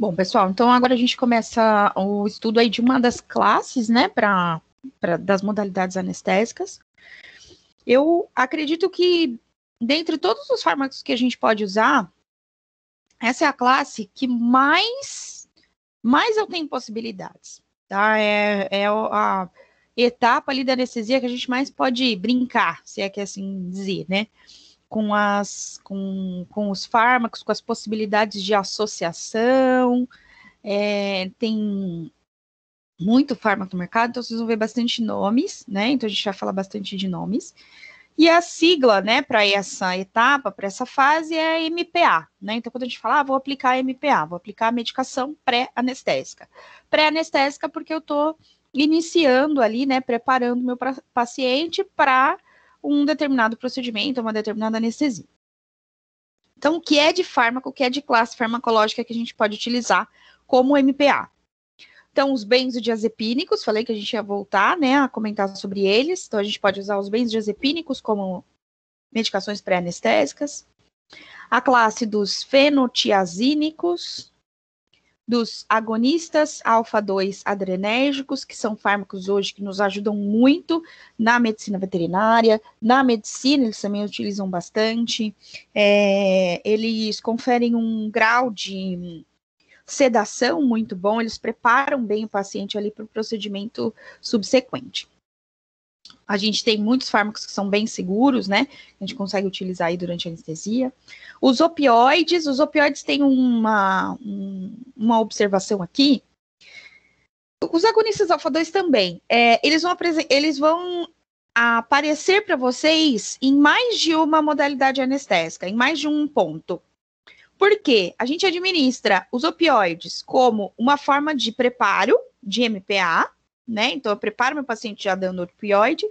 Bom, pessoal, então agora a gente começa o estudo aí de uma das classes, né, pra, pra das modalidades anestésicas. Eu acredito que, dentre todos os fármacos que a gente pode usar, essa é a classe que mais, mais eu tenho possibilidades, tá? É, é a etapa ali da anestesia que a gente mais pode brincar, se é que é assim dizer, né? com, as, com, com os fármacos, com as possibilidades de associação, é, tem muito fármaco no mercado, então vocês vão ver bastante nomes, né? Então a gente vai falar bastante de nomes. E a sigla, né, para essa etapa, para essa fase é MPA, né? Então quando a gente fala, ah, vou aplicar MPA, vou aplicar a medicação pré-anestésica. Pré-anestésica porque eu estou iniciando ali, né, preparando meu paciente para um determinado procedimento, uma determinada anestesia. Então, o que é de fármaco, o que é de classe farmacológica que a gente pode utilizar como MPA? Então, os benzodiazepínicos, falei que a gente ia voltar né, a comentar sobre eles. Então, a gente pode usar os benzodiazepínicos como medicações pré-anestésicas. A classe dos fenotiazínicos, dos agonistas alfa-2 adrenérgicos, que são fármacos hoje que nos ajudam muito na medicina veterinária, na medicina eles também utilizam bastante, é, eles conferem um grau de sedação muito bom, eles preparam bem o paciente ali para o procedimento subsequente. A gente tem muitos fármacos que são bem seguros, né? A gente consegue utilizar aí durante a anestesia. Os opioides, os opioides têm uma, um, uma observação aqui. Os agonistas alfa-2 também, é, eles, vão eles vão aparecer para vocês em mais de uma modalidade anestésica, em mais de um ponto. Porque a gente administra os opioides como uma forma de preparo de MPA, né? Então eu preparo meu paciente já dando opioide.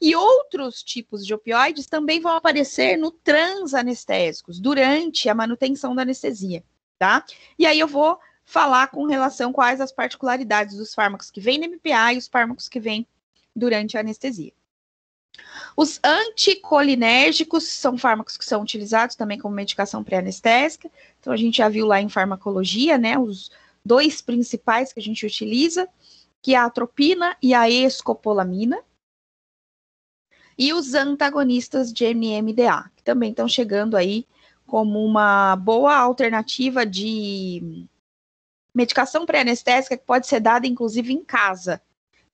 E outros tipos de opioides também vão aparecer no transanestésicos, durante a manutenção da anestesia, tá? E aí eu vou falar com relação quais as particularidades dos fármacos que vêm na MPA e os fármacos que vêm durante a anestesia. Os anticolinérgicos são fármacos que são utilizados também como medicação pré-anestésica. Então, a gente já viu lá em farmacologia, né? Os dois principais que a gente utiliza que é a atropina e a escopolamina, e os antagonistas de MMDA, que também estão chegando aí como uma boa alternativa de medicação pré-anestésica que pode ser dada inclusive em casa,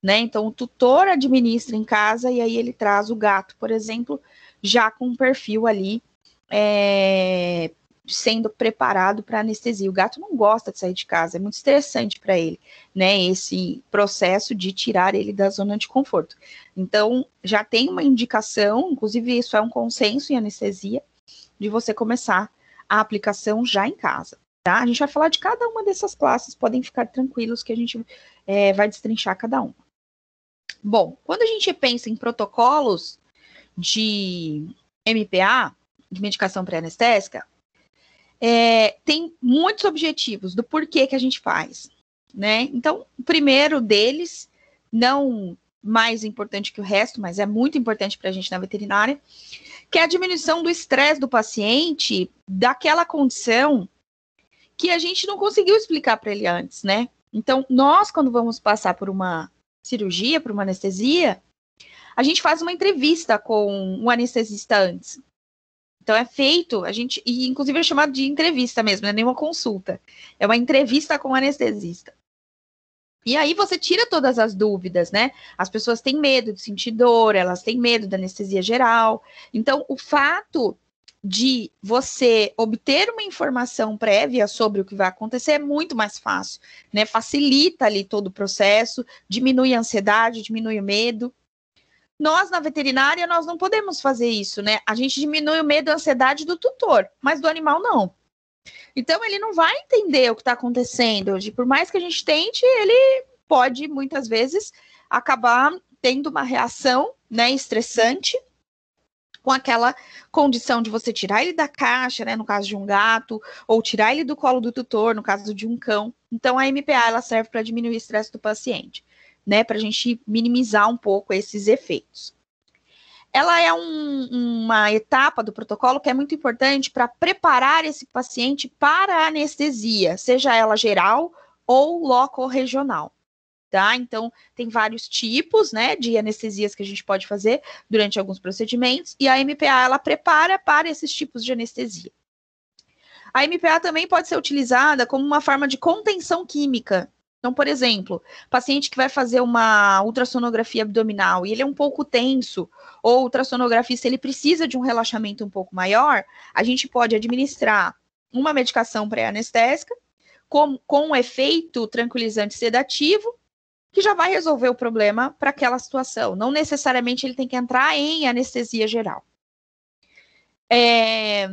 né? Então o tutor administra em casa e aí ele traz o gato, por exemplo, já com um perfil ali é, sendo preparado para anestesia. O gato não gosta de sair de casa, é muito estressante para ele, né? Esse processo de tirar ele da zona de conforto. Então, já tem uma indicação, inclusive isso é um consenso em anestesia, de você começar a aplicação já em casa. Tá? A gente vai falar de cada uma dessas classes, podem ficar tranquilos que a gente é, vai destrinchar cada uma. Bom, quando a gente pensa em protocolos de MPA, de medicação pré-anestésica, é, tem muitos objetivos do porquê que a gente faz, né? Então, o primeiro deles, não mais importante que o resto, mas é muito importante para a gente na veterinária, que é a diminuição do estresse do paciente daquela condição que a gente não conseguiu explicar para ele antes, né? Então, nós, quando vamos passar por uma cirurgia, por uma anestesia, a gente faz uma entrevista com o um anestesista antes. Então é feito, a gente, e inclusive é chamado de entrevista mesmo, não é nenhuma consulta. É uma entrevista com o anestesista. E aí você tira todas as dúvidas, né? As pessoas têm medo de sentir dor, elas têm medo da anestesia geral. Então, o fato de você obter uma informação prévia sobre o que vai acontecer é muito mais fácil, né? Facilita ali todo o processo, diminui a ansiedade, diminui o medo. Nós, na veterinária, nós não podemos fazer isso, né? A gente diminui o medo e a ansiedade do tutor, mas do animal não. Então ele não vai entender o que está acontecendo hoje. Por mais que a gente tente, ele pode muitas vezes acabar tendo uma reação, né, estressante com aquela condição de você tirar ele da caixa, né, no caso de um gato, ou tirar ele do colo do tutor, no caso de um cão. Então a MPA ela serve para diminuir o estresse do paciente né, para a gente minimizar um pouco esses efeitos. Ela é um, uma etapa do protocolo que é muito importante para preparar esse paciente para a anestesia, seja ela geral ou local regional Tá? Então, tem vários tipos, né, de anestesias que a gente pode fazer durante alguns procedimentos, e a MPA ela prepara para esses tipos de anestesia. A MPA também pode ser utilizada como uma forma de contenção química então, por exemplo, paciente que vai fazer uma ultrassonografia abdominal e ele é um pouco tenso, ou ultrassonografia se ele precisa de um relaxamento um pouco maior, a gente pode administrar uma medicação pré-anestésica com, com um efeito tranquilizante sedativo, que já vai resolver o problema para aquela situação. Não necessariamente ele tem que entrar em anestesia geral. É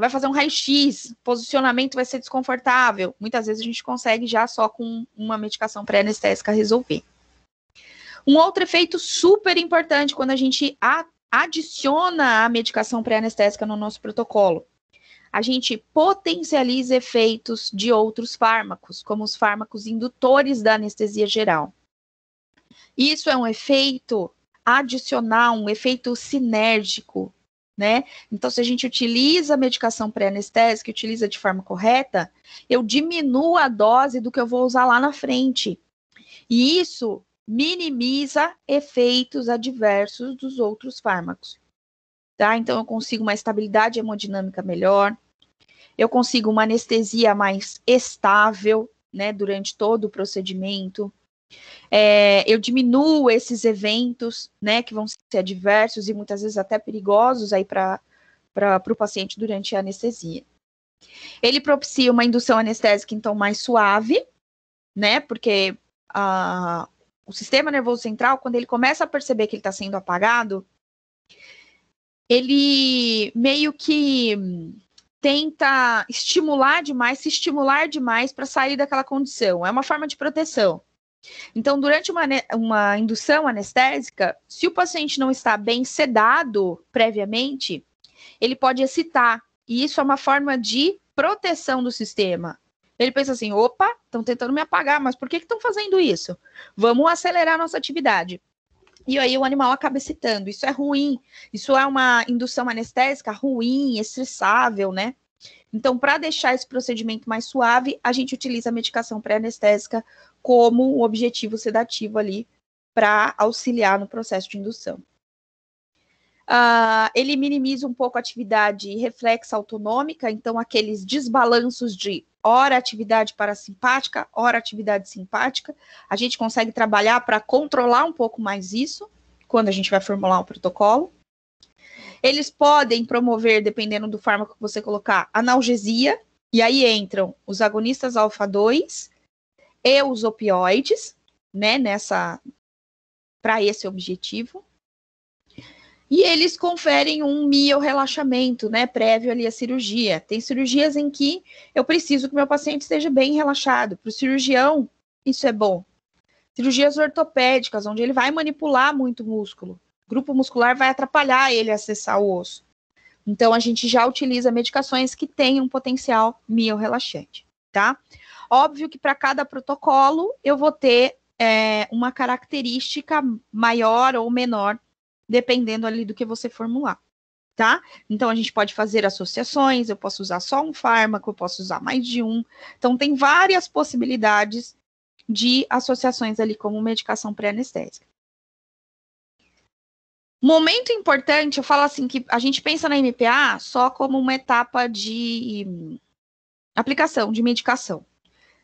vai fazer um raio-x, posicionamento vai ser desconfortável. Muitas vezes a gente consegue já só com uma medicação pré-anestésica resolver. Um outro efeito super importante quando a gente a adiciona a medicação pré-anestésica no nosso protocolo, a gente potencializa efeitos de outros fármacos, como os fármacos indutores da anestesia geral. Isso é um efeito adicional, um efeito sinérgico né? Então, se a gente utiliza a medicação pré-anestésica, utiliza de forma correta, eu diminuo a dose do que eu vou usar lá na frente. E isso minimiza efeitos adversos dos outros fármacos. Tá? Então, eu consigo uma estabilidade hemodinâmica melhor, eu consigo uma anestesia mais estável, né, durante todo o procedimento. É, eu diminuo esses eventos, né, que vão ser adversos e muitas vezes até perigosos aí para o paciente durante a anestesia. Ele propicia uma indução anestésica, então, mais suave, né, porque a, o sistema nervoso central, quando ele começa a perceber que ele está sendo apagado, ele meio que tenta estimular demais, se estimular demais para sair daquela condição. É uma forma de proteção. Então, durante uma, uma indução anestésica, se o paciente não está bem sedado previamente, ele pode excitar. E isso é uma forma de proteção do sistema. Ele pensa assim: opa, estão tentando me apagar, mas por que estão fazendo isso? Vamos acelerar nossa atividade. E aí o animal acaba excitando. Isso é ruim. Isso é uma indução anestésica ruim, estressável, né? Então, para deixar esse procedimento mais suave, a gente utiliza a medicação pré-anestésica como um objetivo sedativo ali para auxiliar no processo de indução. Uh, ele minimiza um pouco a atividade reflexa autonômica, então aqueles desbalanços de hora atividade parasimpática, hora atividade simpática, a gente consegue trabalhar para controlar um pouco mais isso quando a gente vai formular um protocolo. Eles podem promover, dependendo do fármaco que você colocar, analgesia, e aí entram os agonistas alfa-2 e os opioides, né, nessa para esse objetivo. E eles conferem um miorelaxamento, né, prévio ali à cirurgia. Tem cirurgias em que eu preciso que meu paciente esteja bem relaxado. Para o cirurgião, isso é bom. Cirurgias ortopédicas, onde ele vai manipular muito o músculo grupo muscular vai atrapalhar ele acessar o osso. Então, a gente já utiliza medicações que têm um potencial miorrelaxante, tá? Óbvio que para cada protocolo eu vou ter é, uma característica maior ou menor, dependendo ali do que você formular, tá? Então, a gente pode fazer associações, eu posso usar só um fármaco, eu posso usar mais de um. Então, tem várias possibilidades de associações ali como medicação pré-anestésica. Momento importante, eu falo assim que a gente pensa na MPA só como uma etapa de aplicação de medicação.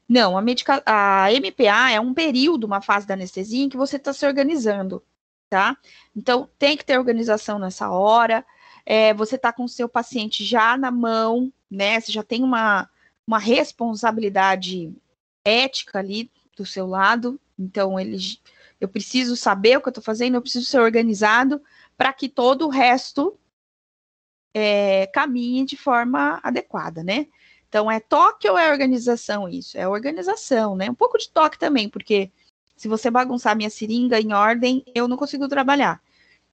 Não, a, medica... a MPA é um período, uma fase da anestesia em que você está se organizando, tá? Então tem que ter organização nessa hora. É, você está com o seu paciente já na mão, né? Você já tem uma, uma responsabilidade ética ali do seu lado. Então ele eu preciso saber o que eu estou fazendo, eu preciso ser organizado para que todo o resto é, caminhe de forma adequada, né? Então, é toque ou é organização isso? É organização, né? Um pouco de toque também, porque se você bagunçar minha seringa em ordem, eu não consigo trabalhar,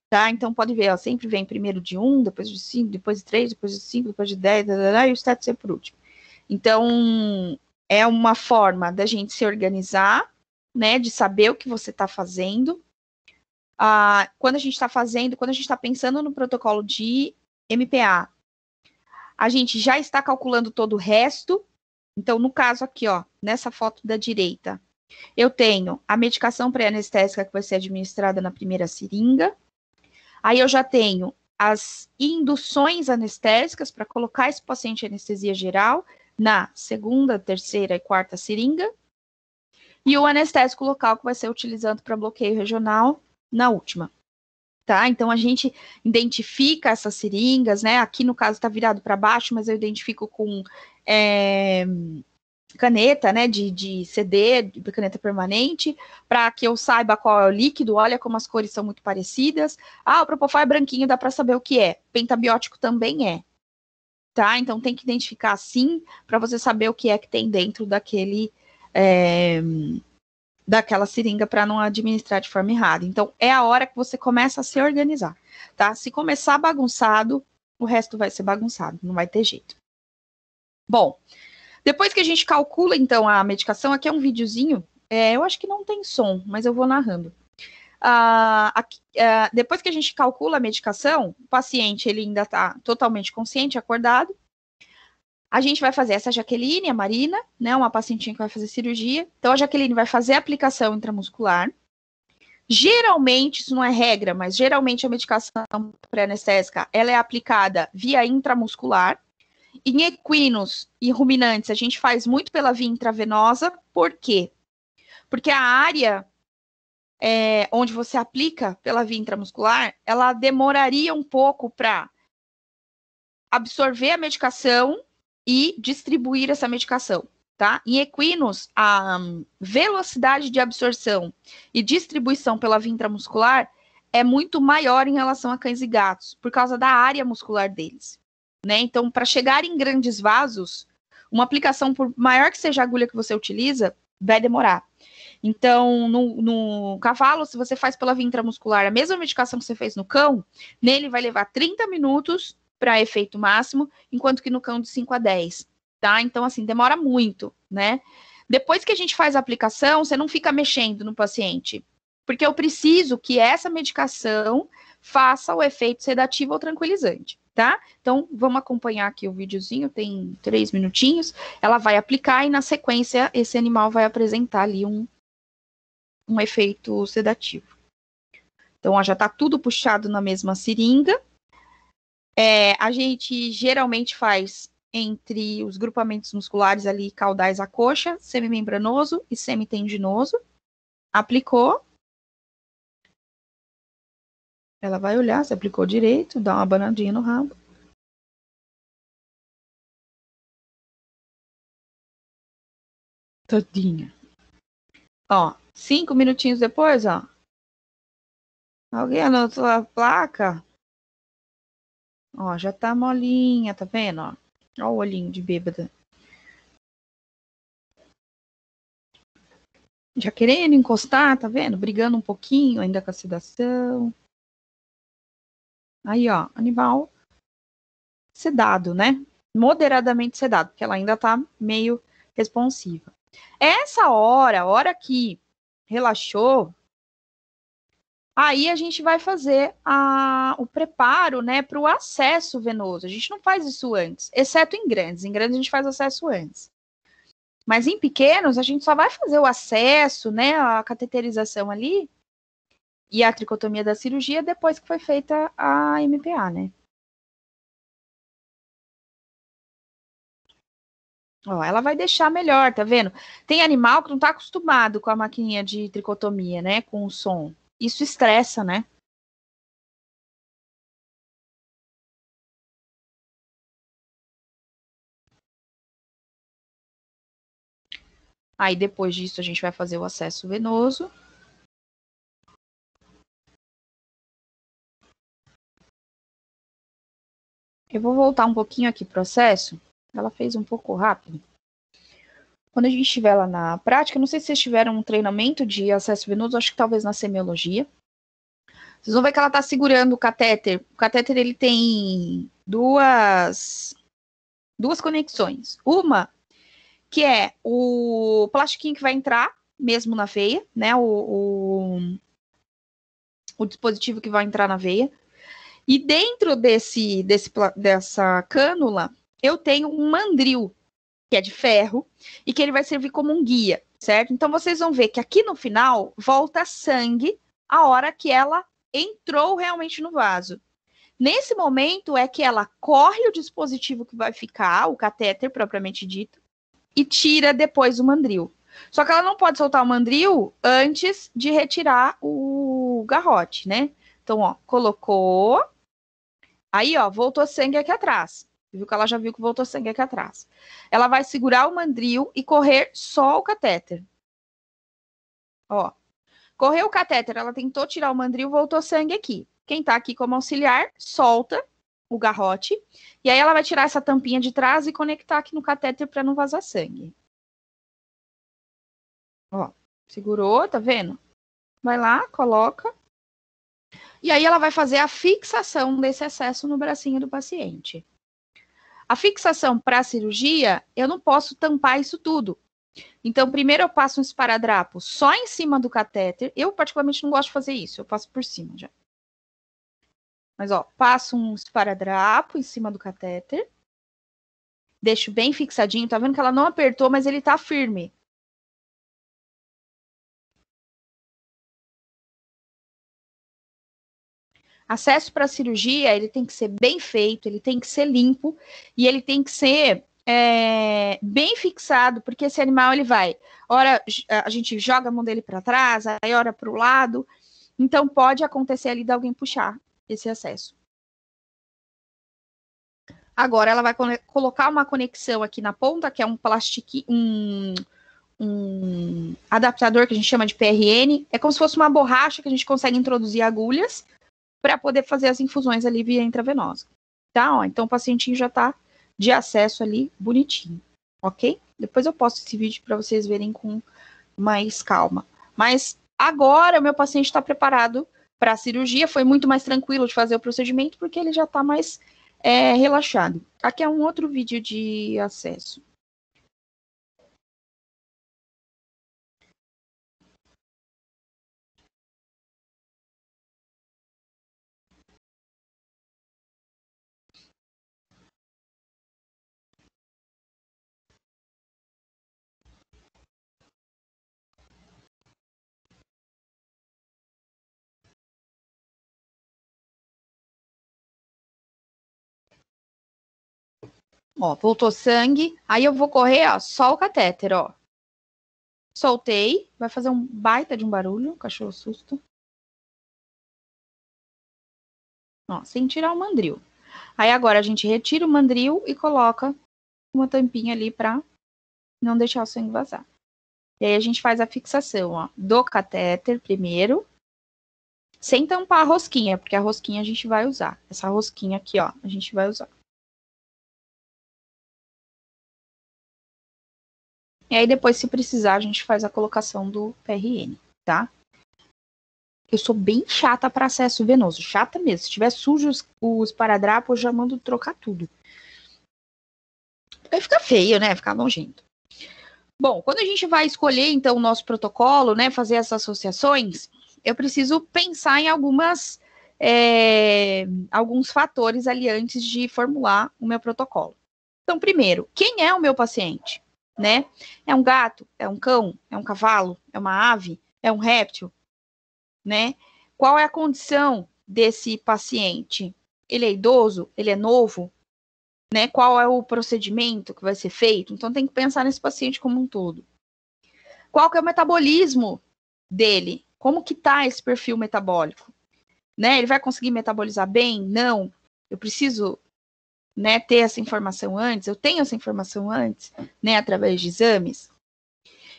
tá? Então, pode ver, ó, sempre vem primeiro de um, depois de cinco, depois de três, depois de cinco, depois de dez, blá, blá, blá, e o status é por último. Então, é uma forma da gente se organizar né, de saber o que você está fazendo. Ah, quando a gente está fazendo, quando a gente está pensando no protocolo de MPA, a gente já está calculando todo o resto. Então, no caso aqui, ó, nessa foto da direita, eu tenho a medicação pré-anestésica que vai ser administrada na primeira seringa. Aí eu já tenho as induções anestésicas para colocar esse paciente em anestesia geral na segunda, terceira e quarta seringa e o anestésico local que vai ser utilizado para bloqueio regional na última. Tá? Então a gente identifica essas seringas, né? Aqui no caso está virado para baixo, mas eu identifico com é, caneta, né? De, de CD, de caneta permanente, para que eu saiba qual é o líquido. Olha como as cores são muito parecidas. Ah, o propofol é branquinho, dá para saber o que é. Pentabiótico também é, tá? Então tem que identificar sim para você saber o que é que tem dentro daquele é, daquela seringa para não administrar de forma errada. Então, é a hora que você começa a se organizar, tá? Se começar bagunçado, o resto vai ser bagunçado, não vai ter jeito. Bom, depois que a gente calcula, então, a medicação, aqui é um videozinho, é, eu acho que não tem som, mas eu vou narrando. Ah, aqui, é, depois que a gente calcula a medicação, o paciente ele ainda está totalmente consciente, acordado, a gente vai fazer essa Jaqueline, a Marina, né? Uma pacientinha que vai fazer cirurgia. Então, a Jaqueline vai fazer a aplicação intramuscular. Geralmente, isso não é regra, mas geralmente a medicação pré-anestésica ela é aplicada via intramuscular. Em equinos e ruminantes, a gente faz muito pela via intravenosa. Por quê? Porque a área é, onde você aplica pela via intramuscular, ela demoraria um pouco para absorver a medicação e distribuir essa medicação. Tá? Em equinos, a hum, velocidade de absorção e distribuição pela via intramuscular é muito maior em relação a cães e gatos, por causa da área muscular deles. Né? Então, para chegar em grandes vasos, uma aplicação, por maior que seja a agulha que você utiliza, vai demorar. Então, no, no, cavalo, se você faz pela via intramuscular a mesma medicação que você fez no cão, nele vai levar 30 minutos para efeito máximo, enquanto que no cão de 5 a 10, tá? Então, assim, demora muito, né? Depois que a gente faz a aplicação, você não fica mexendo no paciente, porque eu preciso que essa medicação faça o efeito sedativo ou tranquilizante, tá? Então, vamos acompanhar aqui o videozinho, tem três minutinhos. Ela vai aplicar e, na sequência, esse animal vai apresentar ali um, um efeito sedativo. Então, ó, já tá tudo puxado na mesma seringa. É, a gente geralmente faz entre os grupamentos musculares ali caudais à coxa, semimembranoso e semitendinoso. Aplicou. Ela vai olhar se aplicou direito, dá uma banadinha no rabo. Tadinha. Ó, cinco minutinhos depois, ó. Alguém anotou a placa? Ó, já tá molinha, tá vendo? Ó, ó o olhinho de bêbada. Já querendo encostar, tá vendo? Brigando um pouquinho ainda com a sedação. Aí, ó, animal sedado, né? Moderadamente sedado, porque ela ainda tá meio responsiva. Essa hora, a hora que relaxou, Aí a gente vai fazer a, o preparo né, para o acesso venoso. A gente não faz isso antes, exceto em grandes. Em grandes a gente faz acesso antes. Mas em pequenos, a gente só vai fazer o acesso, né, a cateterização ali e a tricotomia da cirurgia depois que foi feita a MPA, né? Ó, ela vai deixar melhor, tá vendo? Tem animal que não tá acostumado com a maquininha de tricotomia, né, com o som. Isso estressa, né? Aí depois disso a gente vai fazer o acesso venoso. Eu vou voltar um pouquinho aqui pro processo. Ela fez um pouco rápido quando a gente estiver lá na prática, não sei se vocês tiveram um treinamento de acesso venoso, acho que talvez na semiologia. Vocês vão ver que ela está segurando o catéter. O catéter ele tem duas duas conexões. Uma que é o plastiquinho que vai entrar mesmo na veia, né? O, o, o dispositivo que vai entrar na veia. E dentro desse, desse dessa cânula eu tenho um mandril que é de ferro, e que ele vai servir como um guia, certo? Então vocês vão ver que aqui no final volta sangue a hora que ela entrou realmente no vaso. Nesse momento é que ela corre o dispositivo que vai ficar, o catéter propriamente dito, e tira depois o mandril. Só que ela não pode soltar o mandril antes de retirar o garrote, né? Então, ó, colocou. Aí, ó, voltou sangue aqui atrás viu que ela já viu que voltou sangue aqui atrás. Ela vai segurar o mandril e correr só o catéter. Ó. Correu o catéter, ela tentou tirar o mandril, voltou sangue aqui. Quem tá aqui como auxiliar, solta o garrote. E aí ela vai tirar essa tampinha de trás e conectar aqui no catéter para não vazar sangue. Ó, segurou, tá vendo? Vai lá, coloca. E aí ela vai fazer a fixação desse excesso no bracinho do paciente. A fixação para cirurgia, eu não posso tampar isso tudo. Então, primeiro eu passo um esparadrapo só em cima do catéter. Eu, particularmente, não gosto de fazer isso, eu passo por cima já. Mas, ó, passo um esparadrapo em cima do catéter. Deixo bem fixadinho. Tá vendo que ela não apertou, mas ele tá firme. acesso para cirurgia ele tem que ser bem feito, ele tem que ser limpo e ele tem que ser é, bem fixado, porque esse animal ele vai, hora a gente joga a mão dele para trás, aí hora para o lado, então pode acontecer ali de alguém puxar esse acesso. Agora ela vai colocar uma conexão aqui na ponta, que é um plastiqui, um, um adaptador que a gente chama de PRN, é como se fosse uma borracha que a gente consegue introduzir agulhas para poder fazer as infusões ali via intravenosa. Tá, ó, então o pacientinho já tá de acesso ali bonitinho, ok? Depois eu posto esse vídeo para vocês verem com mais calma. Mas agora o meu paciente está preparado para a cirurgia, foi muito mais tranquilo de fazer o procedimento porque ele já está mais é, relaxado. Aqui é um outro vídeo de acesso. Ó, voltou sangue. Aí eu vou correr, ó, só o catéter, ó. Soltei. Vai fazer um baita de um barulho. Cachorro susto. Ó, sem tirar o mandril. Aí agora a gente retira o mandril e coloca uma tampinha ali pra não deixar o sangue vazar. E aí a gente faz a fixação, ó, do catéter primeiro, sem tampar a rosquinha, porque a rosquinha a gente vai usar. Essa rosquinha aqui, ó, a gente vai usar. E aí depois, se precisar, a gente faz a colocação do PRN, tá? Eu sou bem chata para acesso venoso, chata mesmo. Se tiver sujo os, os paradrapos, eu já mando trocar tudo. Aí fica feio, né? Fica nojento. Bom, quando a gente vai escolher, então, o nosso protocolo, né? Fazer essas associações, eu preciso pensar em algumas é, alguns fatores ali antes de formular o meu protocolo. Então, primeiro, quem é o meu paciente? né? É um gato, é um cão, é um cavalo, é uma ave, é um réptil, né? Qual é a condição desse paciente? Ele é idoso? Ele é novo? Né? Qual é o procedimento que vai ser feito? Então tem que pensar nesse paciente como um todo. Qual que é o metabolismo dele? Como que tá esse perfil metabólico? Né? Ele vai conseguir metabolizar bem? Não. Eu preciso né, ter essa informação antes, eu tenho essa informação antes, né, através de exames.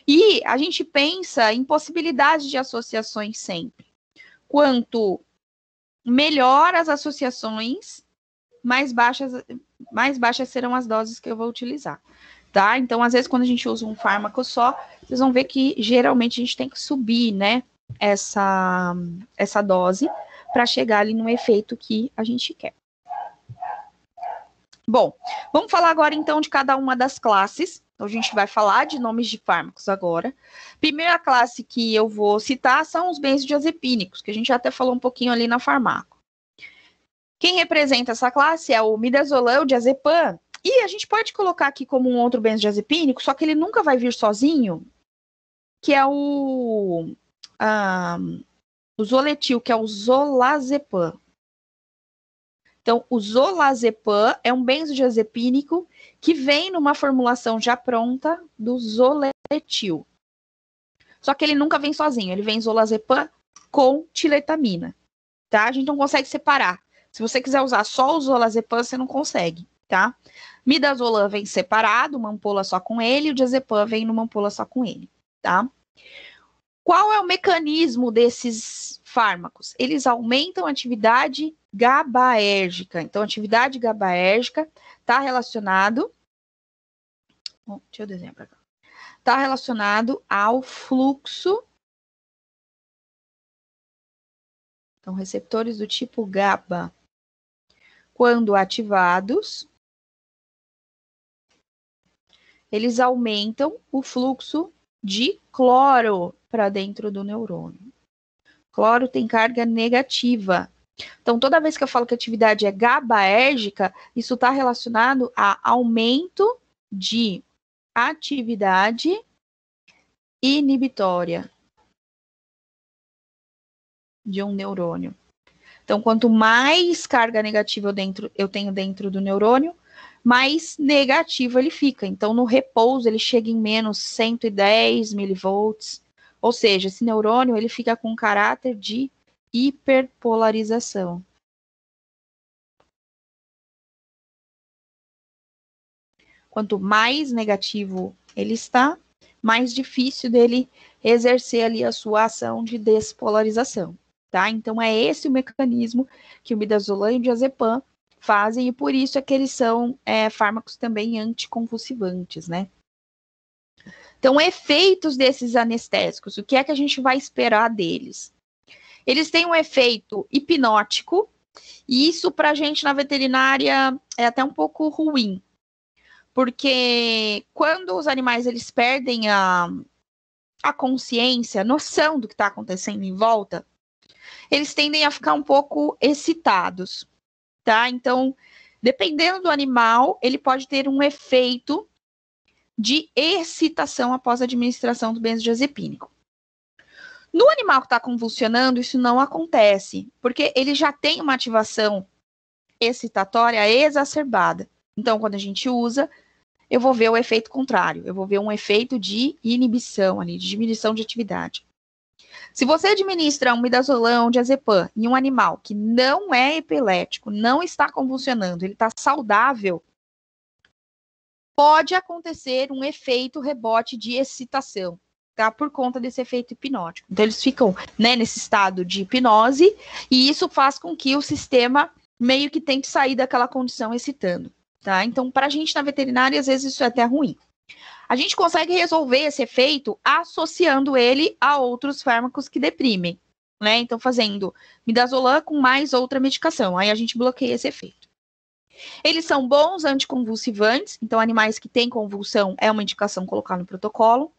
E a gente pensa em possibilidades de associações sempre. Quanto melhor as associações, mais baixas, mais baixas serão as doses que eu vou utilizar. Tá? Então, às vezes, quando a gente usa um fármaco só, vocês vão ver que geralmente a gente tem que subir, né, essa, essa dose para chegar ali no efeito que a gente quer. Bom, vamos falar agora então de cada uma das classes. Então, a gente vai falar de nomes de fármacos agora. Primeira classe que eu vou citar são os benzodiazepínicos, que a gente já até falou um pouquinho ali na farmaco. Quem representa essa classe é o midazolam, o diazepam. E a gente pode colocar aqui como um outro benzodiazepínico, só que ele nunca vai vir sozinho, que é o, um, ah, o zoletil, que é o zolazepam. Então, o zolazepam é um benzodiazepínico que vem numa formulação já pronta do zoletil. Só que ele nunca vem sozinho, ele vem zolazepam com tiletamina, tá? A gente não consegue separar. Se você quiser usar só o zolazepam, você não consegue, tá? Midazolam vem separado, uma ampola só com ele, o diazepam vem numa ampola só com ele, tá? Qual é o mecanismo desses fármacos? Eles aumentam a atividade GABAérgica. Então, atividade GABAérgica está relacionado. Bom, deixa eu desenhar para cá. Está relacionado ao fluxo. Então, receptores do tipo GABA, quando ativados, eles aumentam o fluxo de cloro para dentro do neurônio. Cloro tem carga negativa. Então, toda vez que eu falo que a atividade é GABAérgica, isso está relacionado a aumento de atividade inibitória de um neurônio. Então, quanto mais carga negativa eu, dentro, eu tenho dentro do neurônio, mais negativo ele fica. Então, no repouso, ele chega em menos 110 milivolts. Ou seja, esse neurônio ele fica com caráter de hiperpolarização. Quanto mais negativo ele está, mais difícil dele exercer ali a sua ação de despolarização, tá? Então é esse o mecanismo que o midazolam e o diazepam fazem, e por isso é que eles são é, fármacos também anticonvulsivantes, né? Então, efeitos desses anestésicos, o que é que a gente vai esperar deles? Eles têm um efeito hipnótico, e isso para a gente na veterinária é até um pouco ruim, porque quando os animais eles perdem a, a consciência, a noção do que está acontecendo em volta, eles tendem a ficar um pouco excitados tá? Então, dependendo do animal, ele pode ter um efeito de excitação após a administração do benzodiazepínico. No animal que está convulsionando, isso não acontece, porque ele já tem uma ativação excitatória exacerbada. Então, quando a gente usa, eu vou ver o efeito contrário, eu vou ver um efeito de inibição ali, de diminuição de atividade. Se você administra um midazolam, um diazepam em um animal que não é epilético, não está convulsionando, ele está saudável, pode acontecer um efeito rebote de excitação, tá? Por conta desse efeito hipnótico. Então eles ficam, né, nesse estado de hipnose e isso faz com que o sistema meio que tente sair daquela condição excitando, tá? Então para a gente na veterinária às vezes isso é até ruim. A gente consegue resolver esse efeito associando ele a outros fármacos que deprimem, né? Então, fazendo midazolam com mais outra medicação. Aí a gente bloqueia esse efeito. Eles são bons anticonvulsivantes, então animais que têm convulsão é uma indicação colocar no protocolo.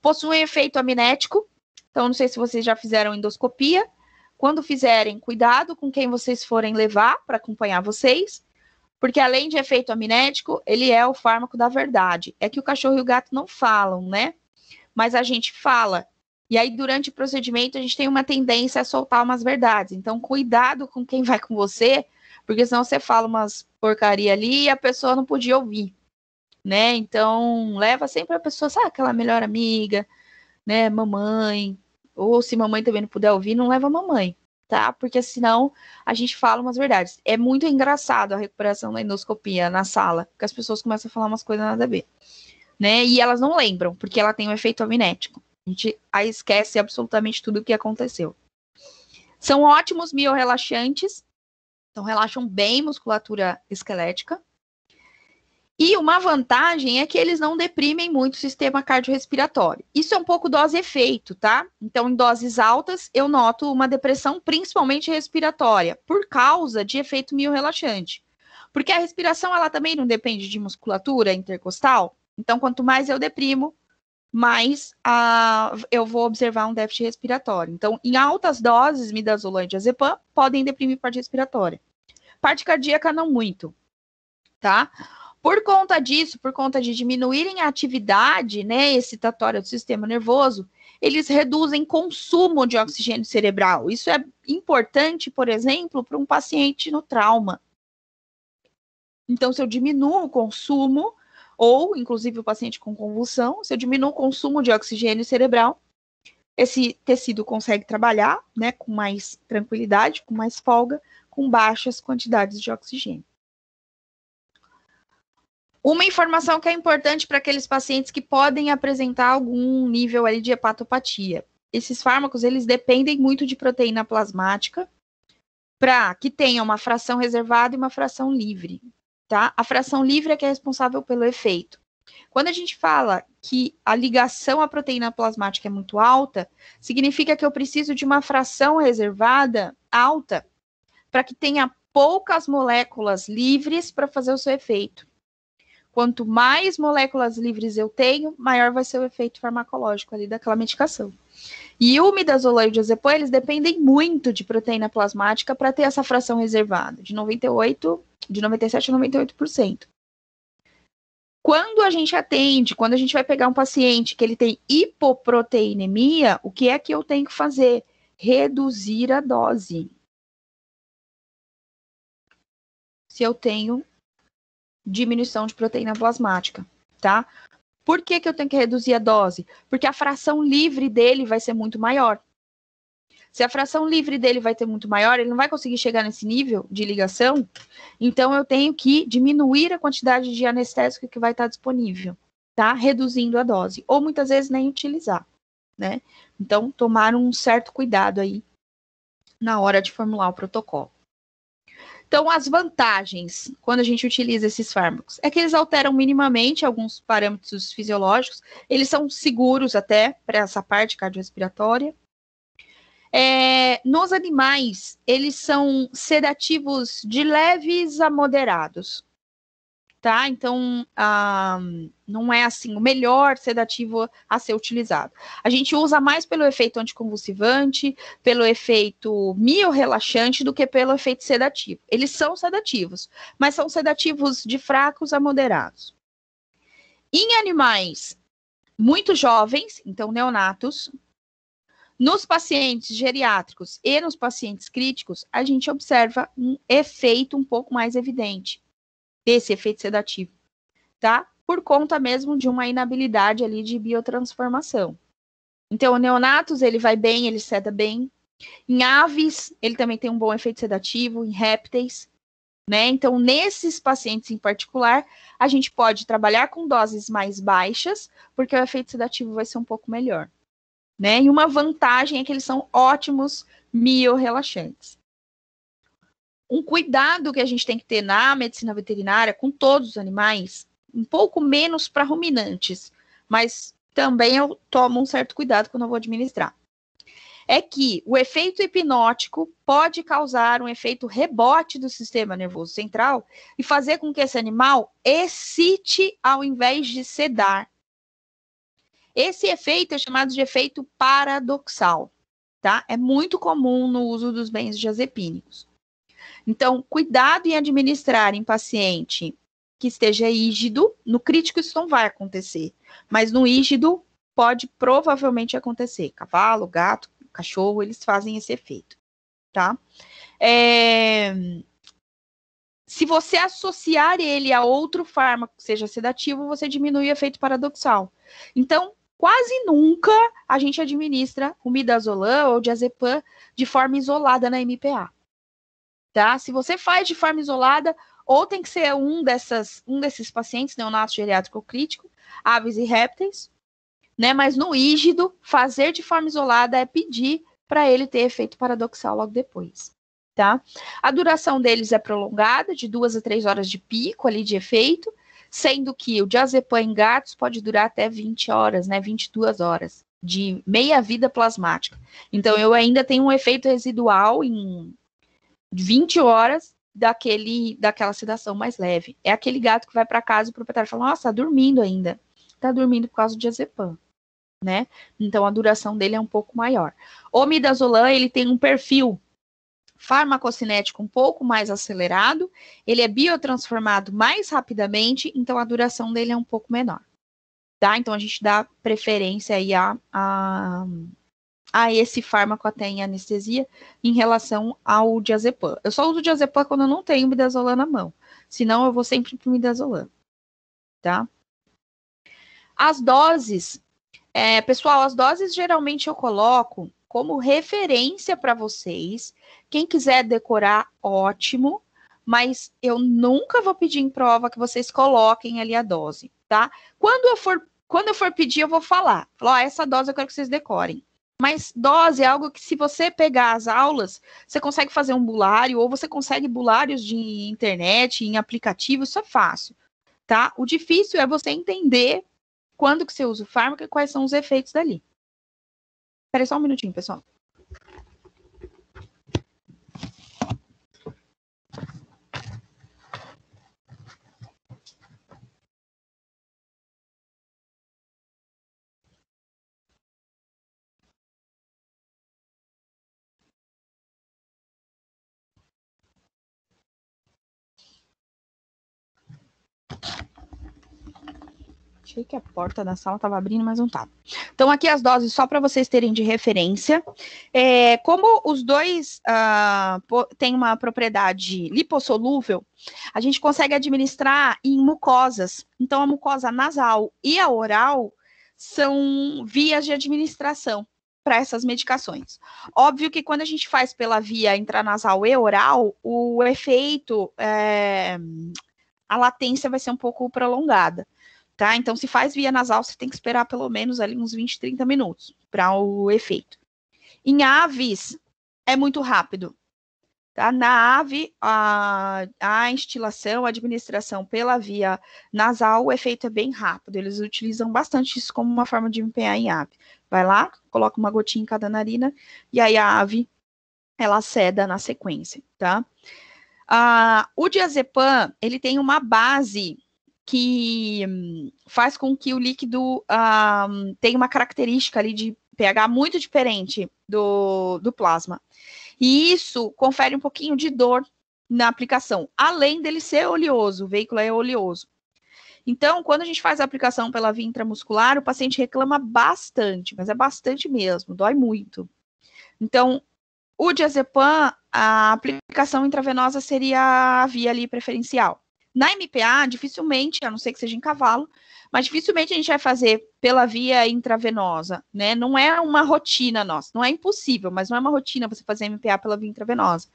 Possuem efeito aminético, então não sei se vocês já fizeram endoscopia. Quando fizerem, cuidado com quem vocês forem levar para acompanhar vocês, porque além de efeito aminético, ele é o fármaco da verdade. É que o cachorro e o gato não falam, né? Mas a gente fala. E aí, durante o procedimento, a gente tem uma tendência a soltar umas verdades. Então, cuidado com quem vai com você, porque senão você fala umas porcaria ali e a pessoa não podia ouvir, né? Então, leva sempre a pessoa, sabe, aquela melhor amiga, né? Mamãe. Ou se mamãe também não puder ouvir, não leva a mamãe tá? Porque senão a gente fala umas verdades. É muito engraçado a recuperação da endoscopia na sala, porque as pessoas começam a falar umas coisas nada a ver, né? E elas não lembram, porque ela tem um efeito amnético. A gente esquece absolutamente tudo o que aconteceu. São ótimos biorrelaxantes, então relaxam bem musculatura esquelética, e uma vantagem é que eles não deprimem muito o sistema cardiorrespiratório. Isso é um pouco dose-efeito, tá? Então, em doses altas, eu noto uma depressão, principalmente respiratória, por causa de efeito miorrelaxante. Porque a respiração, ela também não depende de musculatura intercostal. Então, quanto mais eu deprimo, mais ah, eu vou observar um déficit respiratório. Então, em altas doses, midazolam e diazepam podem deprimir parte respiratória. Parte cardíaca, não muito, tá? Por conta disso, por conta de diminuírem a atividade né, excitatória do sistema nervoso, eles reduzem consumo de oxigênio cerebral. Isso é importante, por exemplo, para um paciente no trauma. Então, se eu diminuo o consumo, ou inclusive o paciente com convulsão, se eu diminuo o consumo de oxigênio cerebral, esse tecido consegue trabalhar né, com mais tranquilidade, com mais folga, com baixas quantidades de oxigênio. Uma informação que é importante para aqueles pacientes que podem apresentar algum nível ali de hepatopatia. Esses fármacos, eles dependem muito de proteína plasmática para que tenha uma fração reservada e uma fração livre, tá? A fração livre é que é responsável pelo efeito. Quando a gente fala que a ligação à proteína plasmática é muito alta, significa que eu preciso de uma fração reservada alta para que tenha poucas moléculas livres para fazer o seu efeito. Quanto mais moléculas livres eu tenho, maior vai ser o efeito farmacológico ali daquela medicação. E o midazolam e o diazepam, eles dependem muito de proteína plasmática para ter essa fração reservada, de 98, de 97 a 98%. Quando a gente atende, quando a gente vai pegar um paciente que ele tem hipoproteinemia, o que é que eu tenho que fazer? Reduzir a dose. Se eu tenho diminuição de proteína plasmática, tá? Por que, que eu tenho que reduzir a dose? Porque a fração livre dele vai ser muito maior. Se a fração livre dele vai ter muito maior, ele não vai conseguir chegar nesse nível de ligação, então eu tenho que diminuir a quantidade de anestésico que vai estar disponível, tá? Reduzindo a dose, ou muitas vezes nem utilizar, né? Então, tomar um certo cuidado aí na hora de formular o protocolo. Então, as vantagens quando a gente utiliza esses fármacos é que eles alteram minimamente alguns parâmetros fisiológicos, eles são seguros até para essa parte cardiorrespiratória. É, nos animais, eles são sedativos de leves a moderados tá? Então, ah, não é assim o melhor sedativo a ser utilizado. A gente usa mais pelo efeito anticonvulsivante, pelo efeito miorrelaxante do que pelo efeito sedativo. Eles são sedativos, mas são sedativos de fracos a moderados. Em animais muito jovens, então neonatos, nos pacientes geriátricos e nos pacientes críticos, a gente observa um efeito um pouco mais evidente desse efeito sedativo, tá? Por conta mesmo de uma inabilidade ali de biotransformação. Então, o neonatos, ele vai bem, ele seda bem. Em aves, ele também tem um bom efeito sedativo, em répteis, né? Então, nesses pacientes em particular, a gente pode trabalhar com doses mais baixas, porque o efeito sedativo vai ser um pouco melhor, né? E uma vantagem é que eles são ótimos miorrelaxantes um cuidado que a gente tem que ter na medicina veterinária com todos os animais, um pouco menos para ruminantes, mas também eu tomo um certo cuidado quando eu vou administrar. É que o efeito hipnótico pode causar um efeito rebote do sistema nervoso central e fazer com que esse animal excite ao invés de sedar. Esse efeito é chamado de efeito paradoxal, tá? É muito comum no uso dos bens diazepínicos. Então, cuidado em administrar em paciente que esteja rígido, no crítico isso não vai acontecer, mas no rígido pode provavelmente acontecer. Cavalo, gato, cachorro, eles fazem esse efeito, tá? É... Se você associar ele a outro fármaco, seja sedativo, você diminui o efeito paradoxal. Então, quase nunca a gente administra o midazolam ou diazepam de forma isolada na MPA tá? Se você faz de forma isolada, ou tem que ser um, dessas, um desses pacientes, neonato geriátrico crítico, aves e répteis, né? Mas no rígido, fazer de forma isolada é pedir para ele ter efeito paradoxal logo depois, tá? A duração deles é prolongada, de duas a três horas de pico ali de efeito, sendo que o diazepam em gatos pode durar até 20 horas, né? 22 horas de meia vida plasmática. Então eu ainda tenho um efeito residual em 20 horas daquele daquela sedação mais leve. É aquele gato que vai para casa e o proprietário fala: "Nossa, tá dormindo ainda". Tá dormindo por causa de azepam, né? Então a duração dele é um pouco maior. O midazolam, ele tem um perfil farmacocinético um pouco mais acelerado, ele é biotransformado mais rapidamente, então a duração dele é um pouco menor. Tá? Então a gente dá preferência aí a, a a esse fármaco até em anestesia em relação ao diazepam. Eu só uso diazepam quando eu não tenho midazolam na mão. Senão eu vou sempre o midazolam. Tá? As doses. É, pessoal, as doses geralmente eu coloco como referência para vocês. Quem quiser decorar, ótimo. Mas eu nunca vou pedir em prova que vocês coloquem ali a dose, tá? Quando eu for, quando eu for pedir, eu vou falar. Falar, oh, essa dose eu quero que vocês decorem. Mas dose é algo que, se você pegar as aulas, você consegue fazer um bulário, ou você consegue bulários de internet, em aplicativo, isso é fácil, tá? O difícil é você entender quando que você usa o fármaco e quais são os efeitos dali. Espera só um minutinho, pessoal. Achei que a porta da sala estava abrindo, mas não estava. Tá. Então, aqui as doses, só para vocês terem de referência. É, como os dois uh, têm uma propriedade lipossolúvel, a gente consegue administrar em mucosas. Então, a mucosa nasal e a oral são vias de administração para essas medicações. Óbvio que quando a gente faz pela via intranasal e oral, o efeito, é, a latência vai ser um pouco prolongada tá? Então, se faz via nasal, você tem que esperar pelo menos ali uns 20, 30 minutos para o efeito. Em aves, é muito rápido. Tá? Na ave, a, a instilação, a administração pela via nasal, o efeito é bem rápido. Eles utilizam bastante isso como uma forma de empenhar em ave. Vai lá, coloca uma gotinha em cada narina, e aí a ave, ela ceda na sequência, tá? Ah, o diazepam, ele tem uma base que hum, faz com que o líquido ah, um, tenha uma característica ali de pH muito diferente do, do plasma. E isso confere um pouquinho de dor na aplicação, além dele ser oleoso, o veículo é oleoso. Então, quando a gente faz a aplicação pela via intramuscular, o paciente reclama bastante, mas é bastante mesmo, dói muito. Então, o diazepam, a aplicação intravenosa seria a via ali preferencial. Na MPA, dificilmente, a não ser que seja em cavalo, mas dificilmente a gente vai fazer pela via intravenosa, né? Não é uma rotina nossa, não é impossível, mas não é uma rotina você fazer MPA pela via intravenosa,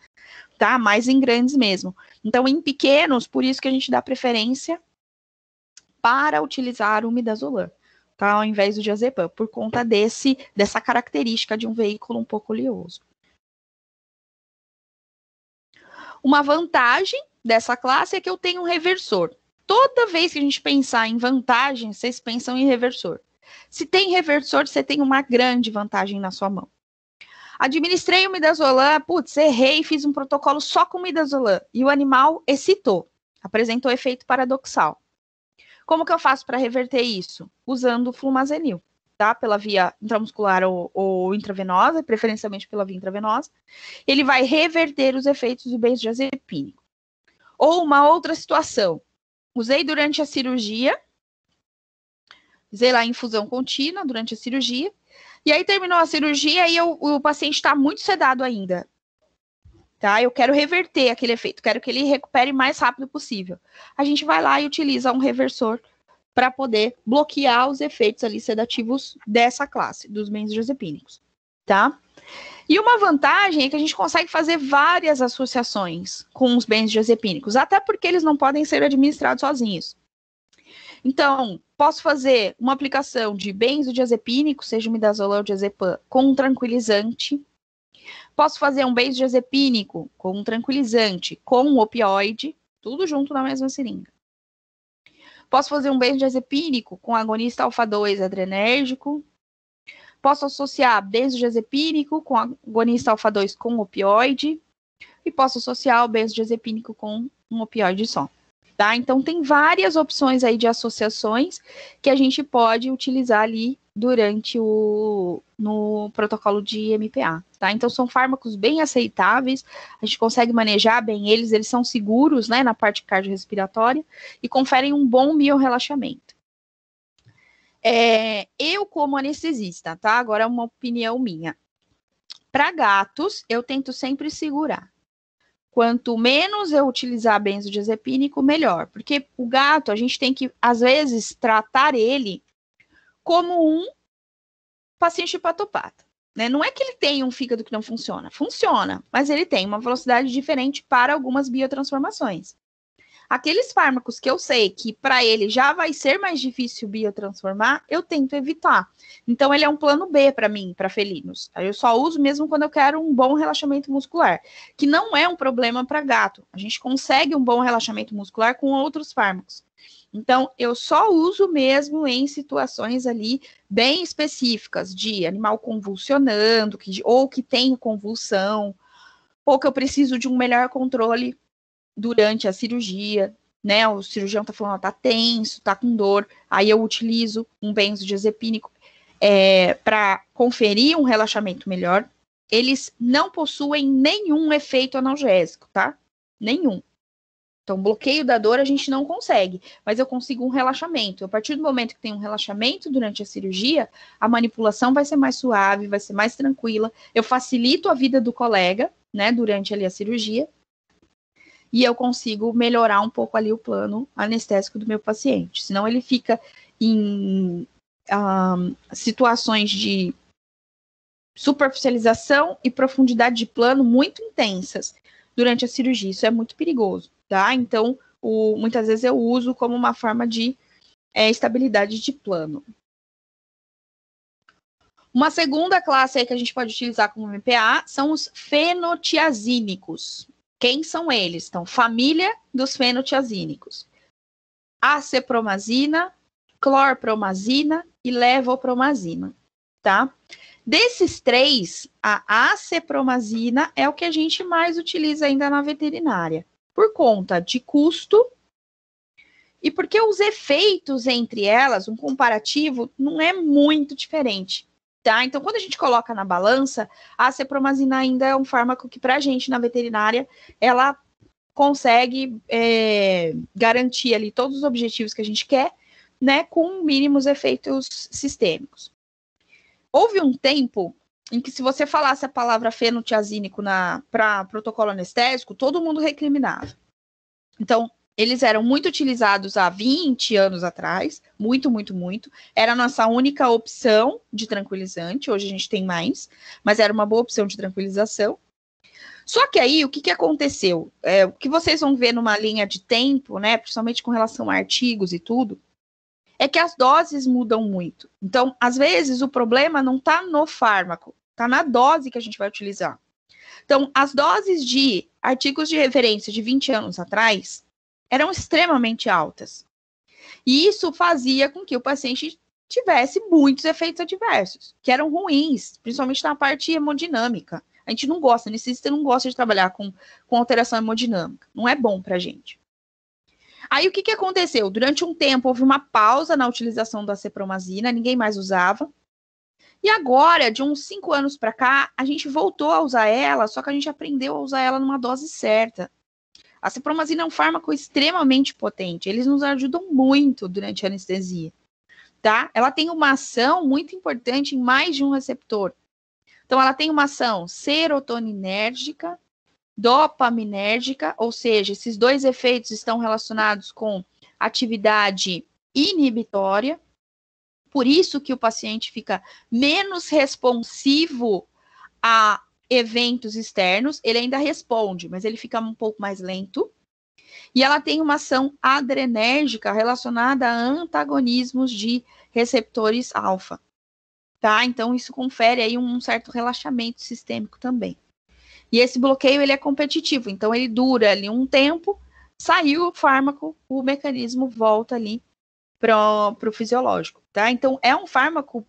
tá? Mais em grandes mesmo. Então, em pequenos, por isso que a gente dá preferência para utilizar o midazolam, tá? Ao invés do diazepam, por conta desse dessa característica de um veículo um pouco oleoso. Uma vantagem dessa classe é que eu tenho um reversor. Toda vez que a gente pensar em vantagem, vocês pensam em reversor. Se tem reversor, você tem uma grande vantagem na sua mão. Administrei o midazolam, putz, errei, fiz um protocolo só com midazolam e o animal excitou, apresentou efeito paradoxal. Como que eu faço para reverter isso? Usando o flumazenil, tá? Pela via intramuscular ou, ou, intravenosa, preferencialmente pela via intravenosa. Ele vai reverter os efeitos do benzodiazepínico. Ou uma outra situação. Usei durante a cirurgia, usei lá infusão contínua durante a cirurgia, e aí terminou a cirurgia e eu, o paciente está muito sedado ainda. Tá? Eu quero reverter aquele efeito, quero que ele recupere mais rápido possível. A gente vai lá e utiliza um reversor para poder bloquear os efeitos ali sedativos dessa classe, dos benzodiazepínicos tá? E uma vantagem é que a gente consegue fazer várias associações com os bens diazepínicos, até porque eles não podem ser administrados sozinhos. Então, posso fazer uma aplicação de bens diazepínicos, seja midazolam ou diazepam, com um tranquilizante. Posso fazer um bens diazepínico com um tranquilizante, com um opioide, tudo junto na mesma seringa. Posso fazer um bens diazepínico com agonista alfa-2 adrenérgico, Posso associar benzodiazepínico com agonista alfa-2 com opioide e posso associar o benzodiazepínico com um opioide só. Tá? Então tem várias opções aí de associações que a gente pode utilizar ali durante o no protocolo de MPA, tá? Então são fármacos bem aceitáveis, a gente consegue manejar bem eles, eles são seguros, né, na parte cardiorrespiratória e conferem um bom biorrelaxamento. É, eu, como anestesista, tá? Agora é uma opinião minha. Para gatos, eu tento sempre segurar. Quanto menos eu utilizar benzodiazepínico, melhor. Porque o gato, a gente tem que, às vezes, tratar ele como um paciente hepatopata. Né? Não é que ele tem um fígado que não funciona. Funciona, mas ele tem uma velocidade diferente para algumas biotransformações. Aqueles fármacos que eu sei que para ele já vai ser mais difícil biotransformar, eu tento evitar. Então ele é um plano B para mim, para felinos. Eu só uso mesmo quando eu quero um bom relaxamento muscular, que não é um problema para gato. A gente consegue um bom relaxamento muscular com outros fármacos. Então, eu só uso mesmo em situações ali bem específicas, de animal convulsionando, que, ou que tem convulsão, ou que eu preciso de um melhor controle durante a cirurgia, né? O cirurgião tá falando, ó, tá tenso, tá com dor. Aí eu utilizo um benzo diazepínico é, para conferir um relaxamento melhor. Eles não possuem nenhum efeito analgésico, tá? Nenhum. Então, bloqueio da dor a gente não consegue, mas eu consigo um relaxamento. A partir do momento que tem um relaxamento durante a cirurgia, a manipulação vai ser mais suave, vai ser mais tranquila. Eu facilito a vida do colega, né, durante ali a cirurgia e eu consigo melhorar um pouco ali o plano anestésico do meu paciente. Senão ele fica em um, situações de superficialização e profundidade de plano muito intensas durante a cirurgia. Isso é muito perigoso, tá? Então, o, muitas vezes eu uso como uma forma de é, estabilidade de plano. Uma segunda classe que a gente pode utilizar como MPA são os fenotiazínicos. Quem são eles? Então, família dos fenotiazínicos. Acepromazina, clorpromazina e levopromazina, tá? Desses três, a acepromazina é o que a gente mais utiliza ainda na veterinária, por conta de custo e porque os efeitos entre elas, um comparativo, não é muito diferente. Tá? Então, quando a gente coloca na balança, a cepromazina ainda é um fármaco que, para a gente, na veterinária, ela consegue é, garantir ali todos os objetivos que a gente quer, né, com mínimos efeitos sistêmicos. Houve um tempo em que, se você falasse a palavra fenotiazínico para protocolo anestésico, todo mundo recriminava. Então, eles eram muito utilizados há 20 anos atrás, muito, muito, muito. Era a nossa única opção de tranquilizante, hoje a gente tem mais, mas era uma boa opção de tranquilização. Só que aí, o que, que aconteceu? É, o que vocês vão ver numa linha de tempo, né, principalmente com relação a artigos e tudo, é que as doses mudam muito. Então, às vezes, o problema não está no fármaco, está na dose que a gente vai utilizar. Então, as doses de artigos de referência de 20 anos atrás eram extremamente altas. E isso fazia com que o paciente tivesse muitos efeitos adversos, que eram ruins, principalmente na parte hemodinâmica. A gente não gosta, anestesista não gosta de trabalhar com, com alteração hemodinâmica. Não é bom para gente. Aí o que, que aconteceu? Durante um tempo houve uma pausa na utilização da cepromazina, ninguém mais usava. E agora, de uns cinco anos para cá, a gente voltou a usar ela, só que a gente aprendeu a usar ela numa dose certa. A cipromazina é um fármaco extremamente potente. Eles nos ajudam muito durante a anestesia, tá? Ela tem uma ação muito importante em mais de um receptor. Então, ela tem uma ação serotoninérgica, dopaminérgica, ou seja, esses dois efeitos estão relacionados com atividade inibitória. Por isso que o paciente fica menos responsivo a eventos externos, ele ainda responde, mas ele fica um pouco mais lento. E ela tem uma ação adrenérgica relacionada a antagonismos de receptores alfa. Tá? Então isso confere aí um certo relaxamento sistêmico também. E esse bloqueio ele é competitivo, então ele dura ali um tempo, saiu o fármaco, o mecanismo volta ali para o fisiológico, tá? Então é um fármaco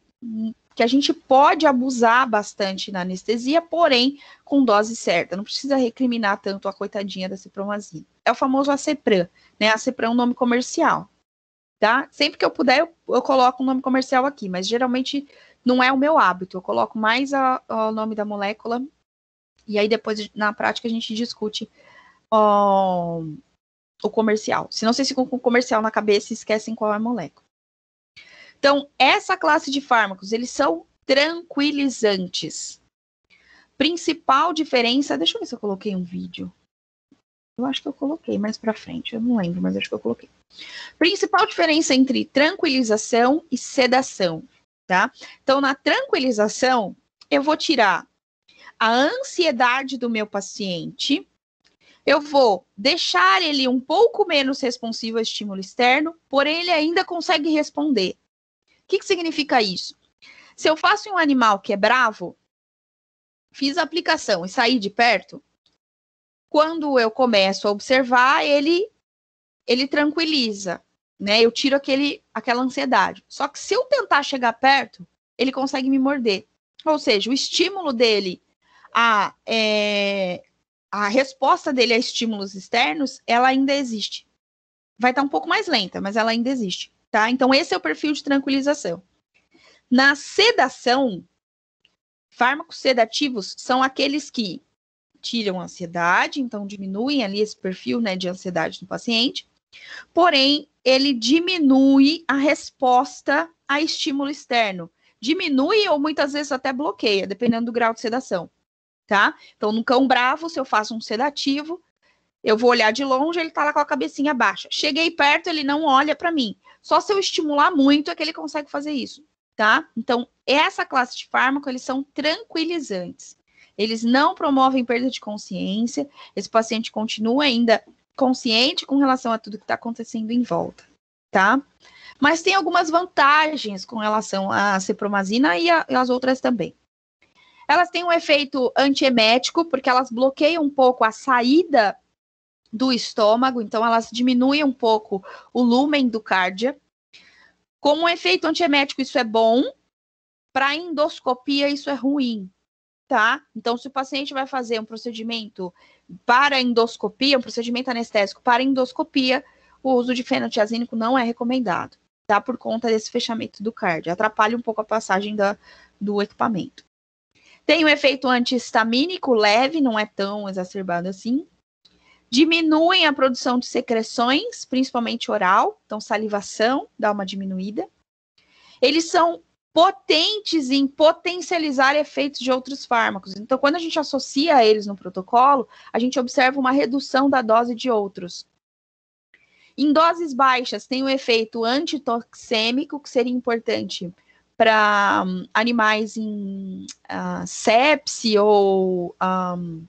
que a gente pode abusar bastante na anestesia, porém com dose certa. Não precisa recriminar tanto a coitadinha da cipromazina. É o famoso acepran, né? Acepran é um nome comercial, tá? Sempre que eu puder, eu, eu coloco um nome comercial aqui, mas geralmente não é o meu hábito. Eu coloco mais o nome da molécula e aí depois, na prática, a gente discute ó, o comercial. Se não se ficam com o comercial na cabeça esquecem qual é a molécula. Então, essa classe de fármacos, eles são tranquilizantes. Principal diferença, deixa eu ver se eu coloquei um vídeo. Eu acho que eu coloquei mais para frente, eu não lembro, mas acho que eu coloquei. Principal diferença entre tranquilização e sedação, tá? Então, na tranquilização, eu vou tirar a ansiedade do meu paciente, eu vou deixar ele um pouco menos responsivo a estímulo externo, porém ele ainda consegue responder. O que, que significa isso? Se eu faço em um animal que é bravo, fiz a aplicação e saí de perto, quando eu começo a observar, ele ele tranquiliza, né? Eu tiro aquele aquela ansiedade. Só que se eu tentar chegar perto, ele consegue me morder. Ou seja, o estímulo dele, a, é, a resposta dele a estímulos externos, ela ainda existe. Vai estar um pouco mais lenta, mas ela ainda existe tá? Então, esse é o perfil de tranquilização. Na sedação, fármacos sedativos são aqueles que tiram a ansiedade, então diminuem ali esse perfil né, de ansiedade do paciente, porém, ele diminui a resposta a estímulo externo. Diminui ou muitas vezes até bloqueia, dependendo do grau de sedação, tá? Então, no cão é bravo, se eu faço um sedativo, eu vou olhar de longe, ele tá lá com a cabecinha baixa. Cheguei perto, ele não olha para mim. Só se eu estimular muito é que ele consegue fazer isso, tá? Então, essa classe de fármaco, eles são tranquilizantes. Eles não promovem perda de consciência. Esse paciente continua ainda consciente com relação a tudo que está acontecendo em volta, tá? Mas tem algumas vantagens com relação à cepromazina e, a, e as outras também. Elas têm um efeito antiemético, porque elas bloqueiam um pouco a saída do estômago, então elas diminuem um pouco o lumen do cardia. Como efeito antiemético, isso é bom, para endoscopia, isso é ruim, tá? Então, se o paciente vai fazer um procedimento para endoscopia, um procedimento anestésico para endoscopia, o uso de fenotiazínico não é recomendado, tá? Por conta desse fechamento do cardia, Atrapalha um pouco a passagem da, do equipamento. Tem um efeito antihistamínico leve, não é tão exacerbado assim diminuem a produção de secreções, principalmente oral, então salivação dá uma diminuída. Eles são potentes em potencializar efeitos de outros fármacos. Então, quando a gente associa eles no protocolo, a gente observa uma redução da dose de outros. Em doses baixas, tem o um efeito antitoxêmico, que seria importante para um, animais em uh, sepse ou um,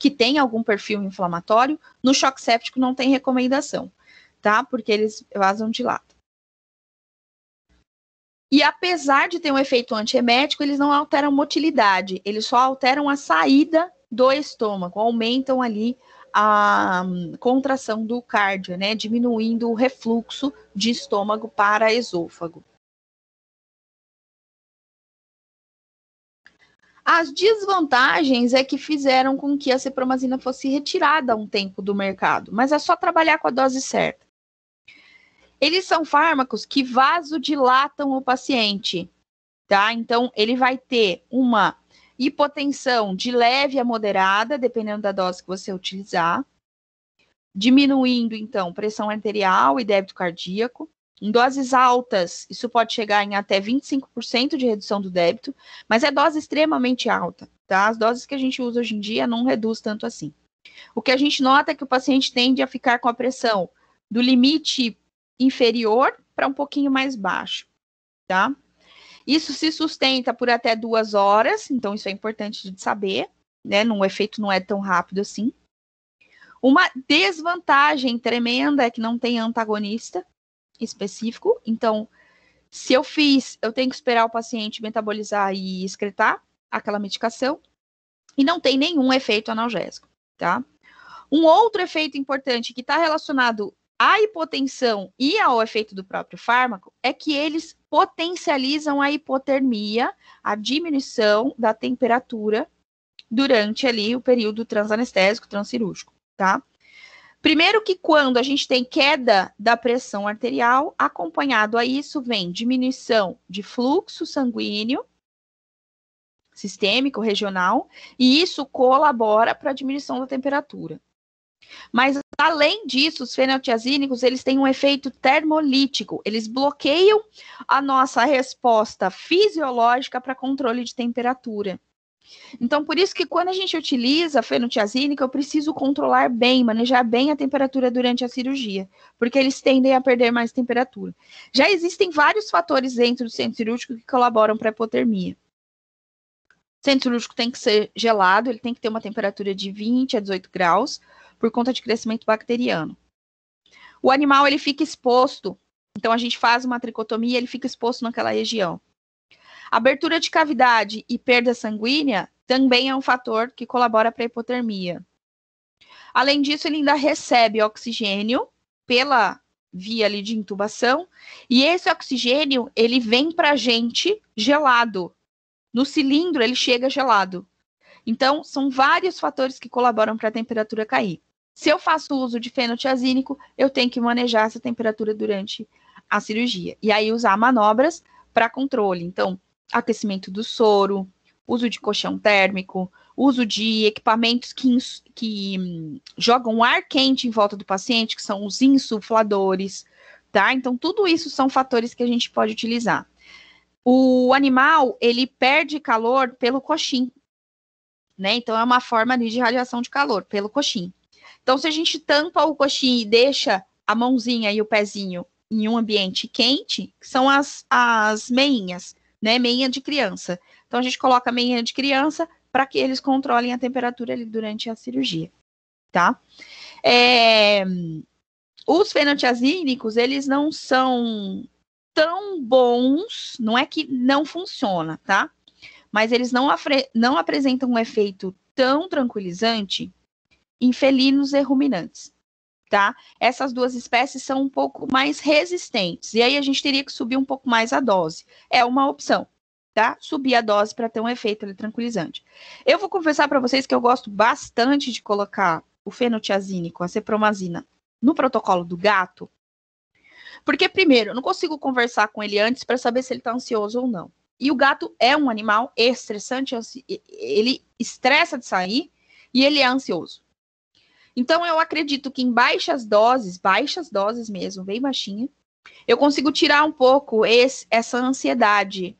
que tem algum perfil inflamatório, no choque séptico não tem recomendação, tá? Porque eles vazam de lado. E apesar de ter um efeito antiemético, eles não alteram motilidade, eles só alteram a saída do estômago, aumentam ali a hum, contração do cardio, né, diminuindo o refluxo de estômago para esôfago. As desvantagens é que fizeram com que a cipromazina fosse retirada há um tempo do mercado, mas é só trabalhar com a dose certa. Eles são fármacos que vasodilatam o paciente, tá? Então, ele vai ter uma hipotensão de leve a moderada, dependendo da dose que você utilizar, diminuindo, então, pressão arterial e débito cardíaco, em doses altas, isso pode chegar em até 25% de redução do débito, mas é dose extremamente alta, tá? As doses que a gente usa hoje em dia não reduz tanto assim. O que a gente nota é que o paciente tende a ficar com a pressão do limite inferior para um pouquinho mais baixo, tá? Isso se sustenta por até duas horas, então isso é importante de saber, né? o efeito não é tão rápido assim. Uma desvantagem tremenda é que não tem antagonista, específico. Então, se eu fiz, eu tenho que esperar o paciente metabolizar e excretar aquela medicação. E não tem nenhum efeito analgésico, tá? Um outro efeito importante que está relacionado à hipotensão e ao efeito do próprio fármaco é que eles potencializam a hipotermia, a diminuição da temperatura durante ali o período transanestésico, transcirúrgico, tá? Primeiro que quando a gente tem queda da pressão arterial, acompanhado a isso vem diminuição de fluxo sanguíneo sistêmico regional, e isso colabora para a diminuição da temperatura. Mas além disso, os fenotiazínicos, eles têm um efeito termolítico, eles bloqueiam a nossa resposta fisiológica para controle de temperatura. Então, por isso que quando a gente utiliza a fenotiazínica, eu preciso controlar bem, manejar bem a temperatura durante a cirurgia, porque eles tendem a perder mais temperatura. Já existem vários fatores dentro do centro cirúrgico que colaboram para a hipotermia. O centro cirúrgico tem que ser gelado, ele tem que ter uma temperatura de 20 a 18 graus, por conta de crescimento bacteriano. O animal ele fica exposto, então a gente faz uma tricotomia, ele fica exposto naquela região. Abertura de cavidade e perda sanguínea também é um fator que colabora para a hipotermia. Além disso, ele ainda recebe oxigênio pela via ali de intubação, e esse oxigênio, ele vem para a gente gelado. No cilindro, ele chega gelado. Então, são vários fatores que colaboram para a temperatura cair. Se eu faço uso de fenotiazínico, eu tenho que manejar essa temperatura durante a cirurgia. E aí usar manobras para controle. Então, aquecimento do soro, uso de colchão térmico, uso de equipamentos que, que hum, jogam ar quente em volta do paciente, que são os insufladores, tá? Então, tudo isso são fatores que a gente pode utilizar. O animal, ele perde calor pelo coxim, né? Então, é uma forma de radiação de calor, pelo coxim. Então, se a gente tampa o coxim e deixa a mãozinha e o pezinho em um ambiente quente, que são as, as meinhas né? meia de criança. Então a gente coloca meia de criança para que eles controlem a temperatura ali durante a cirurgia, tá? É... Os fenotiazínicos, eles não são tão bons, não é que não funciona, tá? Mas eles não, não apresentam um efeito tão tranquilizante em felinos e ruminantes tá? Essas duas espécies são um pouco mais resistentes, e aí a gente teria que subir um pouco mais a dose. É uma opção, tá? Subir a dose para ter um efeito tranquilizante. Eu vou confessar para vocês que eu gosto bastante de colocar o fenotiazine com a cepromazina no protocolo do gato, porque primeiro, eu não consigo conversar com ele antes para saber se ele está ansioso ou não. E o gato é um animal estressante, ele estressa de sair e ele é ansioso. Então, eu acredito que em baixas doses, baixas doses mesmo, bem baixinha, eu consigo tirar um pouco esse, essa ansiedade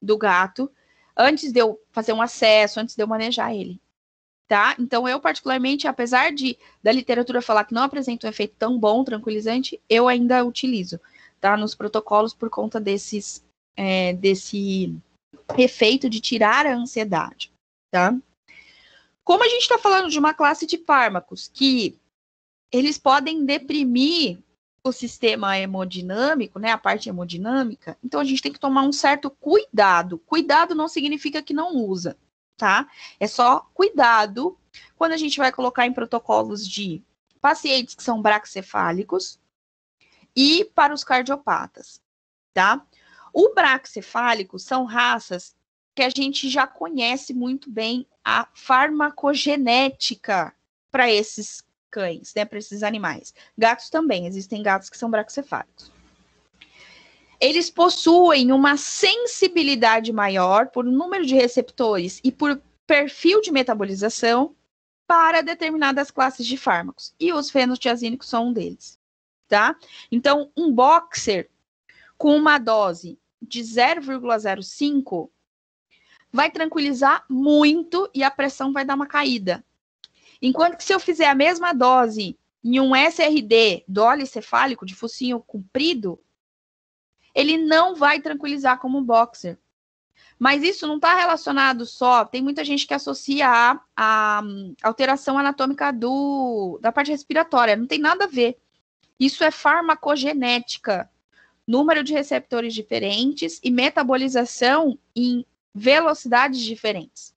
do gato antes de eu fazer um acesso, antes de eu manejar ele. Tá? Então, eu, particularmente, apesar de da literatura falar que não apresenta um efeito tão bom, tranquilizante, eu ainda utilizo, tá? Nos protocolos por conta desses, é, desse efeito de tirar a ansiedade, tá? Como a gente está falando de uma classe de fármacos que eles podem deprimir o sistema hemodinâmico, né, a parte hemodinâmica, então a gente tem que tomar um certo cuidado. Cuidado não significa que não usa, tá? É só cuidado quando a gente vai colocar em protocolos de pacientes que são braxcefálicos e para os cardiopatas, tá? O braxcefálico são raças que a gente já conhece muito bem a farmacogenética para esses cães, né, para esses animais. Gatos também, existem gatos que são braquicefálicos. Eles possuem uma sensibilidade maior por número de receptores e por perfil de metabolização para determinadas classes de fármacos, e os fenotiazínicos são um deles, tá? Então, um boxer com uma dose de 0,05 vai tranquilizar muito e a pressão vai dar uma caída. Enquanto que se eu fizer a mesma dose em um SRD dole cefálico de focinho comprido, ele não vai tranquilizar como um boxer. Mas isso não está relacionado só. Tem muita gente que associa a, a, alteração anatômica do, da parte respiratória. Não tem nada a ver. Isso é farmacogenética. Número de receptores diferentes e metabolização em velocidades diferentes.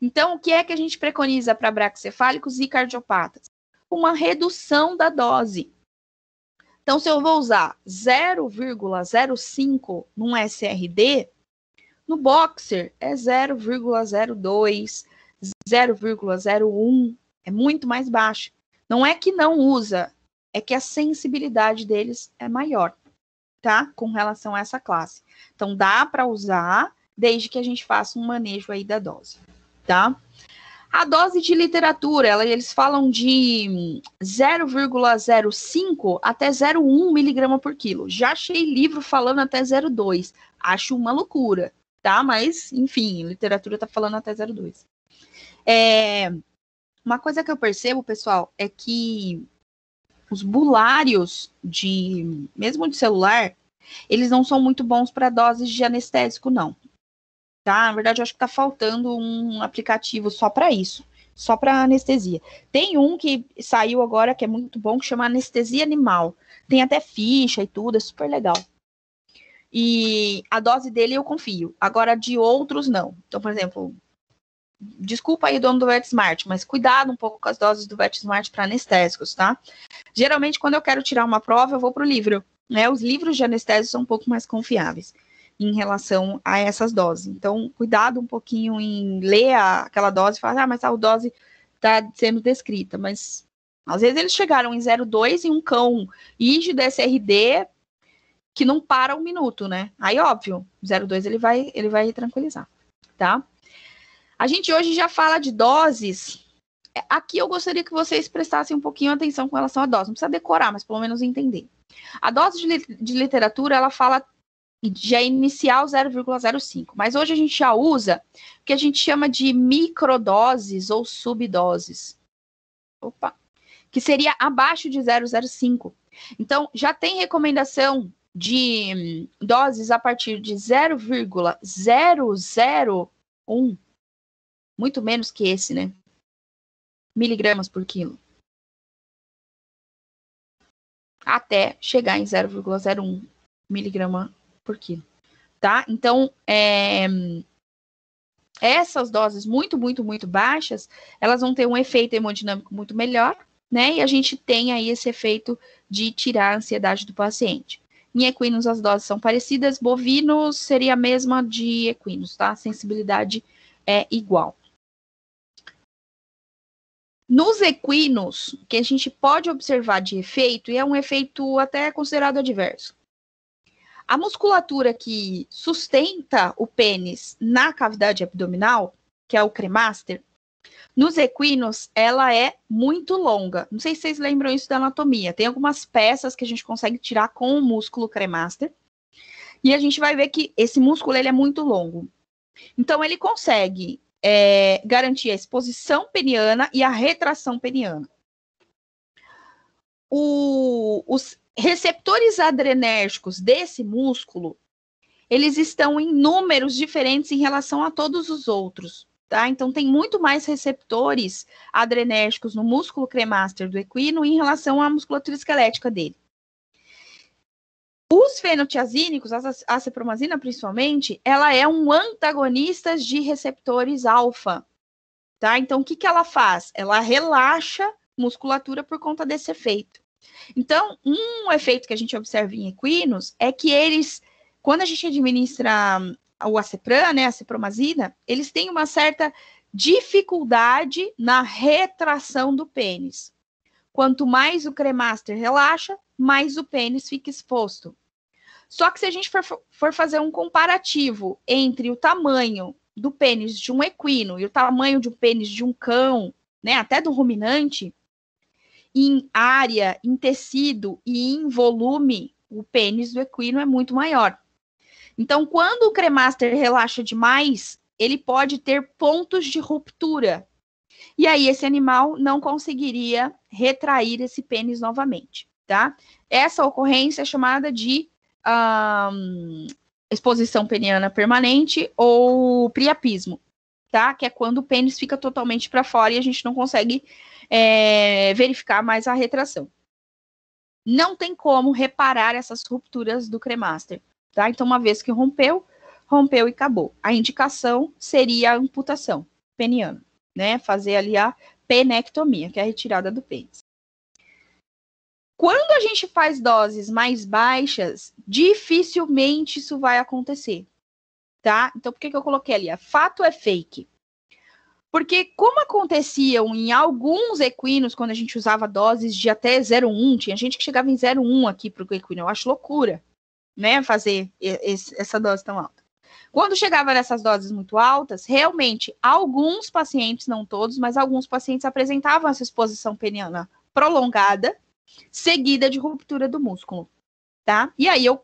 Então, o que é que a gente preconiza para braxcefálicos e cardiopatas? Uma redução da dose. Então, se eu vou usar 0,05 num SRD, no boxer é 0,02, 0,01, é muito mais baixo. Não é que não usa, é que a sensibilidade deles é maior, tá? Com relação a essa classe. Então, dá para usar desde que a gente faça um manejo aí da dose, tá? A dose de literatura, ela, eles falam de 0,05 até 0,1 miligrama por quilo. Já achei livro falando até 0,2. Acho uma loucura, tá? Mas, enfim, literatura tá falando até 0,2. É, uma coisa que eu percebo, pessoal, é que os bulários de, mesmo de celular, eles não são muito bons para doses de anestésico, não. Tá? Na verdade, eu acho que está faltando um aplicativo só para isso, só para anestesia. Tem um que saiu agora que é muito bom, que chama Anestesia Animal. Tem até ficha e tudo, é super legal. E a dose dele eu confio. Agora, de outros, não. Então, por exemplo, desculpa aí, dono do VetSmart, mas cuidado um pouco com as doses do VetSmart para anestésicos, tá? Geralmente, quando eu quero tirar uma prova, eu vou para o livro. Né? Os livros de anestésicos são um pouco mais confiáveis em relação a essas doses. Então, cuidado um pouquinho em ler a, aquela dose e falar, ah, mas a dose está sendo descrita, mas às vezes eles chegaram em 0,2 em um cão rígido SRD que não para um minuto, né? Aí, óbvio, 0,2 ele vai, ele vai tranquilizar, tá? A gente hoje já fala de doses. Aqui eu gostaria que vocês prestassem um pouquinho atenção com relação à dose. Não precisa decorar, mas pelo menos entender. A dose de, de literatura, ela fala e já inicial 0,05. Mas hoje a gente já usa o que a gente chama de microdoses ou subdoses. Opa! Que seria abaixo de 0,05. Então, já tem recomendação de hum, doses a partir de 0,001, muito menos que esse, né? Miligramas por quilo. Até chegar em 0,01 miligrama por quilo, tá? Então, é, essas doses muito, muito, muito baixas, elas vão ter um efeito hemodinâmico muito melhor, né? E a gente tem aí esse efeito de tirar a ansiedade do paciente. Em equinos as doses são parecidas, bovinos seria a mesma de equinos, tá? A sensibilidade é igual. Nos equinos, o que a gente pode observar de efeito, e é um efeito até considerado adverso, a musculatura que sustenta o pênis na cavidade abdominal, que é o cremaster, nos equinos ela é muito longa. Não sei se vocês lembram isso da anatomia. Tem algumas peças que a gente consegue tirar com o músculo cremaster. E a gente vai ver que esse músculo ele é muito longo. Então ele consegue é, garantir a exposição peniana e a retração peniana. O, os, receptores adrenérgicos desse músculo, eles estão em números diferentes em relação a todos os outros, tá? Então tem muito mais receptores adrenérgicos no músculo cremaster do equino em relação à musculatura esquelética dele. Os fenotiazínicos, a acepromazina principalmente, ela é um antagonista de receptores alfa, tá? Então o que que ela faz? Ela relaxa musculatura por conta desse efeito. Então, um efeito que a gente observa em equinos é que eles, quando a gente administra hum, o acepran, né, a cipromazina, eles têm uma certa dificuldade na retração do pênis. Quanto mais o cremaster relaxa, mais o pênis fica exposto. Só que se a gente for, for fazer um comparativo entre o tamanho do pênis de um equino e o tamanho do pênis de um cão, né, até do ruminante, em área, em tecido e em volume, o pênis do equino é muito maior. Então, quando o cremaster relaxa demais, ele pode ter pontos de ruptura. E aí, esse animal não conseguiria retrair esse pênis novamente, tá? Essa ocorrência é chamada de um, exposição peniana permanente ou priapismo, tá? Que é quando o pênis fica totalmente para fora e a gente não consegue é, verificar mais a retração. Não tem como reparar essas rupturas do cremaster, tá? Então, uma vez que rompeu, rompeu e acabou. A indicação seria a amputação peniana, né? Fazer ali a penectomia, que é a retirada do pênis. Quando a gente faz doses mais baixas, dificilmente isso vai acontecer, tá? Então, por que, que eu coloquei ali? Fato é fake. Porque como aconteciam em alguns equinos, quando a gente usava doses de até 0,1, tinha gente que chegava em 0,1 aqui para o equino, eu acho loucura, né, fazer esse, essa dose tão alta. Quando chegava nessas doses muito altas, realmente, alguns pacientes, não todos, mas alguns pacientes apresentavam essa exposição peniana prolongada, seguida de ruptura do músculo, tá? E aí eu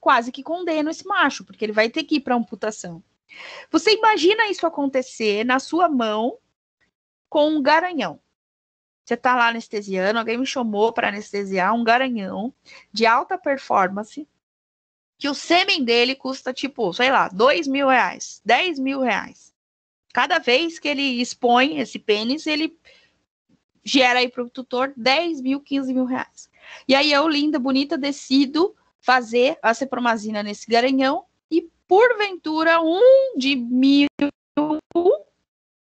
quase que condeno esse macho, porque ele vai ter que ir para amputação. Você imagina isso acontecer na sua mão com um garanhão. Você está lá anestesiando, alguém me chamou para anestesiar um garanhão de alta performance, que o sêmen dele custa, tipo, sei lá, dois mil reais, dez mil reais. Cada vez que ele expõe esse pênis, ele gera aí para o tutor 10 mil, 15 mil reais. E aí eu, é linda, bonita, decido fazer a cepromazina nesse garanhão porventura um de mil,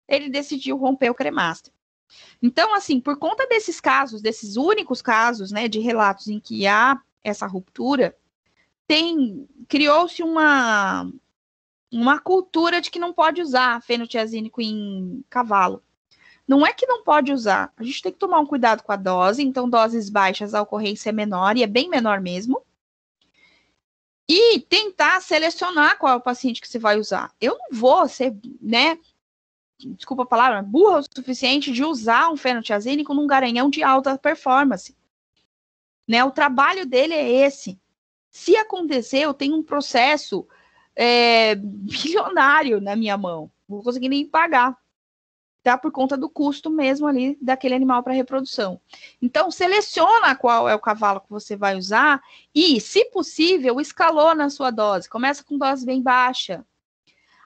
ele decidiu romper o cremaster. Então, assim, por conta desses casos, desses únicos casos, né, de relatos em que há essa ruptura, tem criou-se uma uma cultura de que não pode usar fenotiazínico em cavalo. Não é que não pode usar, a gente tem que tomar um cuidado com a dose, então doses baixas a ocorrência é menor e é bem menor mesmo e tentar selecionar qual é o paciente que você vai usar. Eu não vou ser, né, desculpa a palavra, burra o suficiente de usar um fenotiazínico num garanhão de alta performance. Né, o trabalho dele é esse. Se acontecer, eu tenho um processo é, eh, bilionário na minha mão. Não vou conseguir nem pagar tá? Por conta do custo mesmo ali daquele animal para reprodução. Então, seleciona qual é o cavalo que você vai usar e, se possível, escalona a sua dose. Começa com dose bem baixa.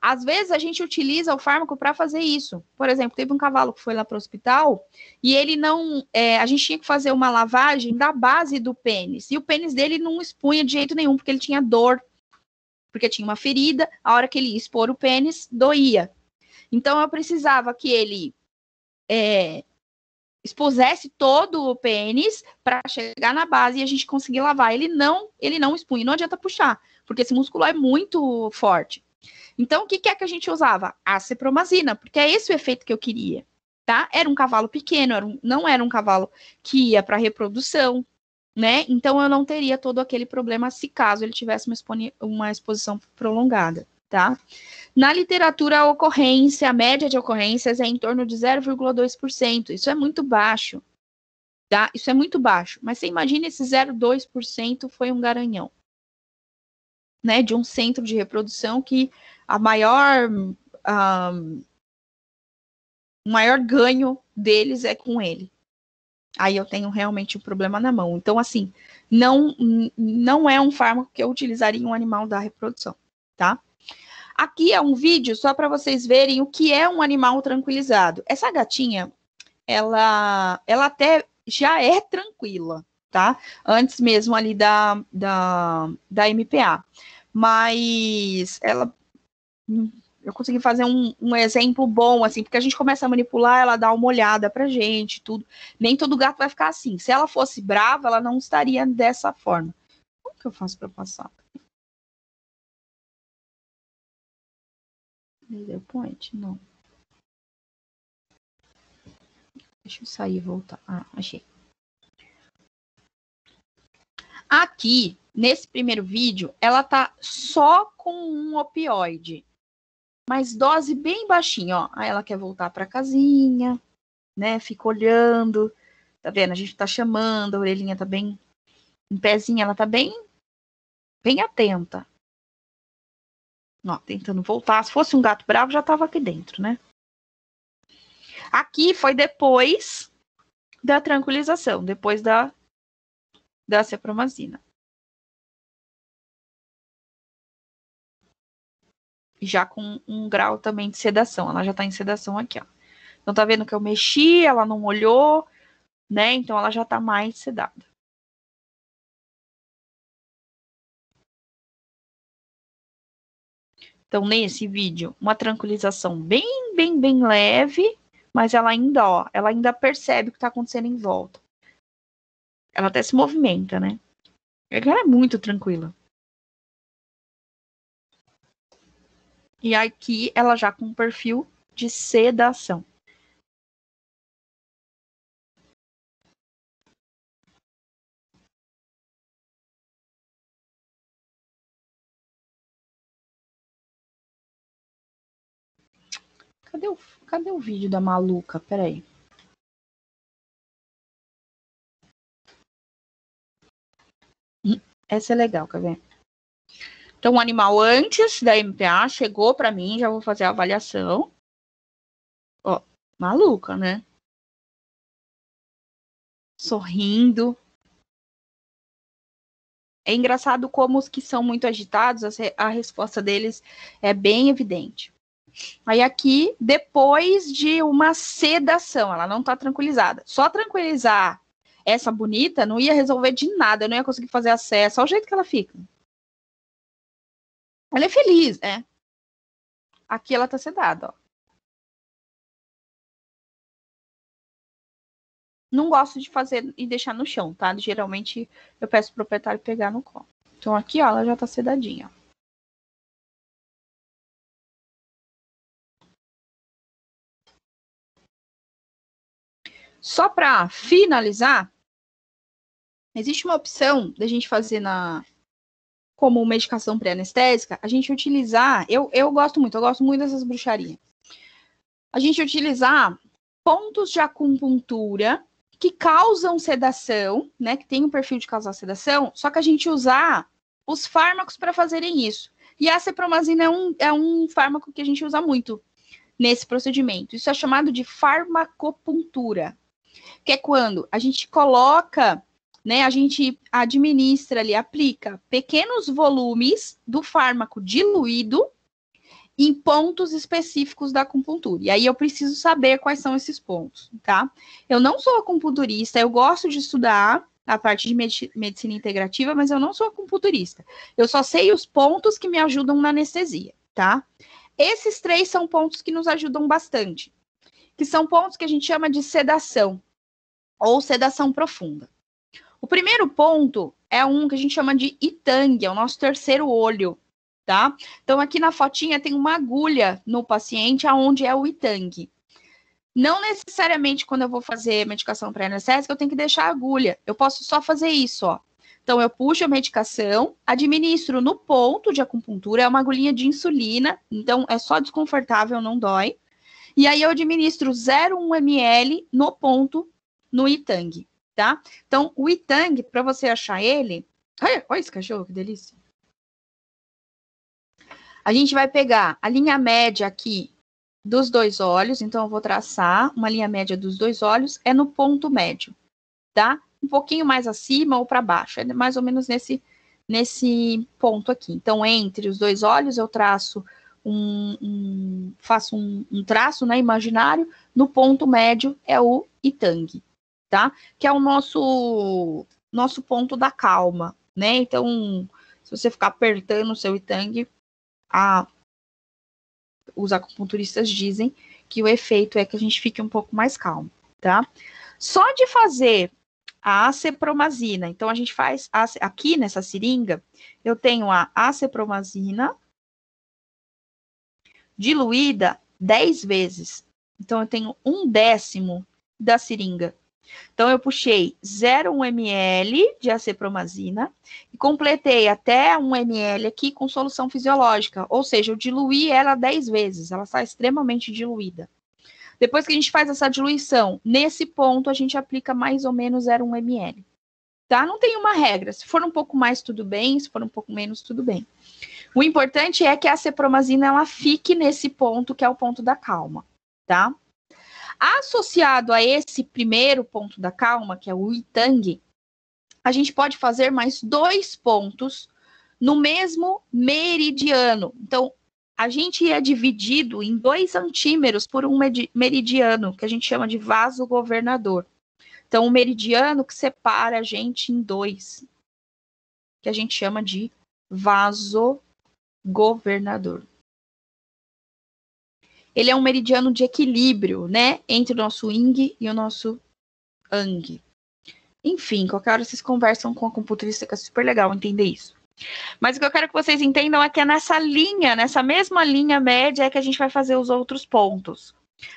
Às vezes a gente utiliza o fármaco para fazer isso. Por exemplo, teve um cavalo que foi lá para o hospital e ele não. É, a gente tinha que fazer uma lavagem da base do pênis. E o pênis dele não expunha de jeito nenhum, porque ele tinha dor, porque tinha uma ferida. A hora que ele ia expor o pênis, doía. Então eu precisava que ele é, expusesse todo o pênis para chegar na base e a gente conseguir lavar. Ele não, ele não expunha, não adianta puxar, porque esse músculo é muito forte. Então, o que, que é que a gente usava? A cepromazina, porque é esse o efeito que eu queria, tá? Era um cavalo pequeno, era um, não era um cavalo que ia para reprodução, né? Então, eu não teria todo aquele problema se caso ele tivesse uma, uma exposição prolongada tá? Na literatura, a ocorrência, a média de ocorrências é em torno de 0,2%. Isso é muito baixo, tá? Isso é muito baixo. Mas você imagina esse 0,2% foi um garanhão, né? De um centro de reprodução que a maior... Um, o maior ganho deles é com ele. Aí eu tenho realmente um problema na mão. Então, assim, não, não é um fármaco que eu utilizaria em um animal da reprodução, tá? Aqui é um vídeo só para vocês verem o que é um animal tranquilizado. Essa gatinha, ela, ela até já é tranquila, tá? Antes mesmo ali da, da, da MPA. Mas ela. Hum, eu consegui fazer um, um exemplo bom, assim, porque a gente começa a manipular, ela dá uma olhada pra gente, tudo. Nem todo gato vai ficar assim. Se ela fosse brava, ela não estaria dessa forma. Como que eu faço para passar? Laser point? Não. Deixa eu sair e voltar. Ah, achei. Aqui, nesse primeiro vídeo, ela tá só com um opioide. Mas dose bem baixinha, ó. Aí ela quer voltar pra casinha, né? Fica olhando. Tá vendo? A gente tá chamando, a orelhinha tá bem... Em pezinho, ela tá bem... Bem atenta. Ó, tentando voltar. Se fosse um gato bravo, já estava aqui dentro, né? Aqui foi depois da tranquilização, depois da, da cepromazina. Já com um grau também de sedação. Ela já está em sedação aqui, ó. Então tá vendo que eu mexi, ela não molhou, né? Então ela já está mais sedada. Então, nesse vídeo, uma tranquilização bem, bem, bem leve, mas ela ainda, ó, ela ainda percebe o que está acontecendo em volta. Ela até se movimenta, né? Ela é muito tranquila. E aqui ela já com perfil de sedação. Cadê o, cadê o vídeo da maluca? Peraí. Hum, essa é legal, quer ver? Então, o animal antes da MPA chegou para mim, já vou fazer a avaliação. Ó, maluca, né? Sorrindo. É engraçado como os que são muito agitados, a resposta deles é bem evidente. Aí aqui, depois de uma sedação, ela não tá tranquilizada. Só tranquilizar essa bonita não ia resolver de nada, eu não ia conseguir fazer acesso ao jeito que ela fica. Ela é feliz, né? Aqui ela tá sedada, ó. Não gosto de fazer e deixar no chão, tá? Geralmente eu peço pro proprietário pegar no colo. Então aqui, ó, ela já tá sedadinha, ó. Só para finalizar, existe uma opção da gente fazer na como medicação pré-anestésica, a gente utilizar, eu, eu gosto muito, eu gosto muito dessas bruxarias. A gente utilizar pontos de acupuntura que causam sedação, né, que tem um perfil de causar sedação, só que a gente usar os fármacos para fazerem isso. E a cepromazina é um, é um fármaco que a gente usa muito nesse procedimento. Isso é chamado de farmacopuntura que é quando a gente coloca, né, a gente administra ali, aplica pequenos volumes do fármaco diluído em pontos específicos da acupuntura. E aí eu preciso saber quais são esses pontos, tá? Eu não sou acupunturista, eu gosto de estudar a parte de medicina integrativa, mas eu não sou acupunturista. Eu só sei os pontos que me ajudam na anestesia, tá? Esses três são pontos que nos ajudam bastante, que são pontos que a gente chama de sedação ou sedação profunda. O primeiro ponto é um que a gente chama de itangue, é o nosso terceiro olho, tá? Então aqui na fotinha tem uma agulha no paciente aonde é o itangue. Não necessariamente quando eu vou fazer medicação pré-anestésica eu tenho que deixar a agulha. Eu posso só fazer isso, ó. Então eu puxo a medicação, administro no ponto de acupuntura, é uma agulhinha de insulina, então é só desconfortável, não dói. E aí eu administro 0,1 ml no ponto no Itang, tá? Então, o Itang, para você achar ele. Ai, olha esse cachorro, que delícia. A gente vai pegar a linha média aqui dos dois olhos, então eu vou traçar uma linha média dos dois olhos, é no ponto médio, tá? Um pouquinho mais acima ou para baixo, é mais ou menos nesse, nesse ponto aqui. Então, entre os dois olhos, eu traço um, um faço um, um, traço né, imaginário, no ponto médio é o Itang, tá? Que é o nosso nosso ponto da calma, né? Então, se você ficar apertando o seu itangue, a os acupunturistas dizem que o efeito é que a gente fique um pouco mais calmo, tá? Só de fazer a acepromazina, então a gente faz a, aqui nessa seringa, eu tenho a acepromazina diluída 10 vezes. Então eu tenho um décimo da seringa então, eu puxei 0,1 ml de acepromazina e completei até 1 ml aqui com solução fisiológica, ou seja, eu diluí ela 10 vezes, ela está extremamente diluída. Depois que a gente faz essa diluição, nesse ponto a gente aplica mais ou menos 0,1 ml. Tá? Não tem uma regra. Se for um pouco mais, tudo bem. Se for um pouco menos, tudo bem. O importante é que a cepromazina ela fique nesse ponto que é o ponto da calma, tá? Associado a esse primeiro ponto da calma, que é o Itang, a gente pode fazer mais dois pontos no mesmo meridiano. Então, a gente é dividido em dois antímeros por um meridiano, que a gente chama de vaso governador. Então, um meridiano que separa a gente em dois, que a gente chama de vaso governador ele é um meridiano de equilíbrio, né? Entre o nosso Ying e o nosso yang. Enfim, qualquer hora vocês conversam com a computurista, que é super legal entender isso. Mas o que eu quero que vocês entendam é que é nessa linha, nessa mesma linha média, é que a gente vai fazer os outros pontos.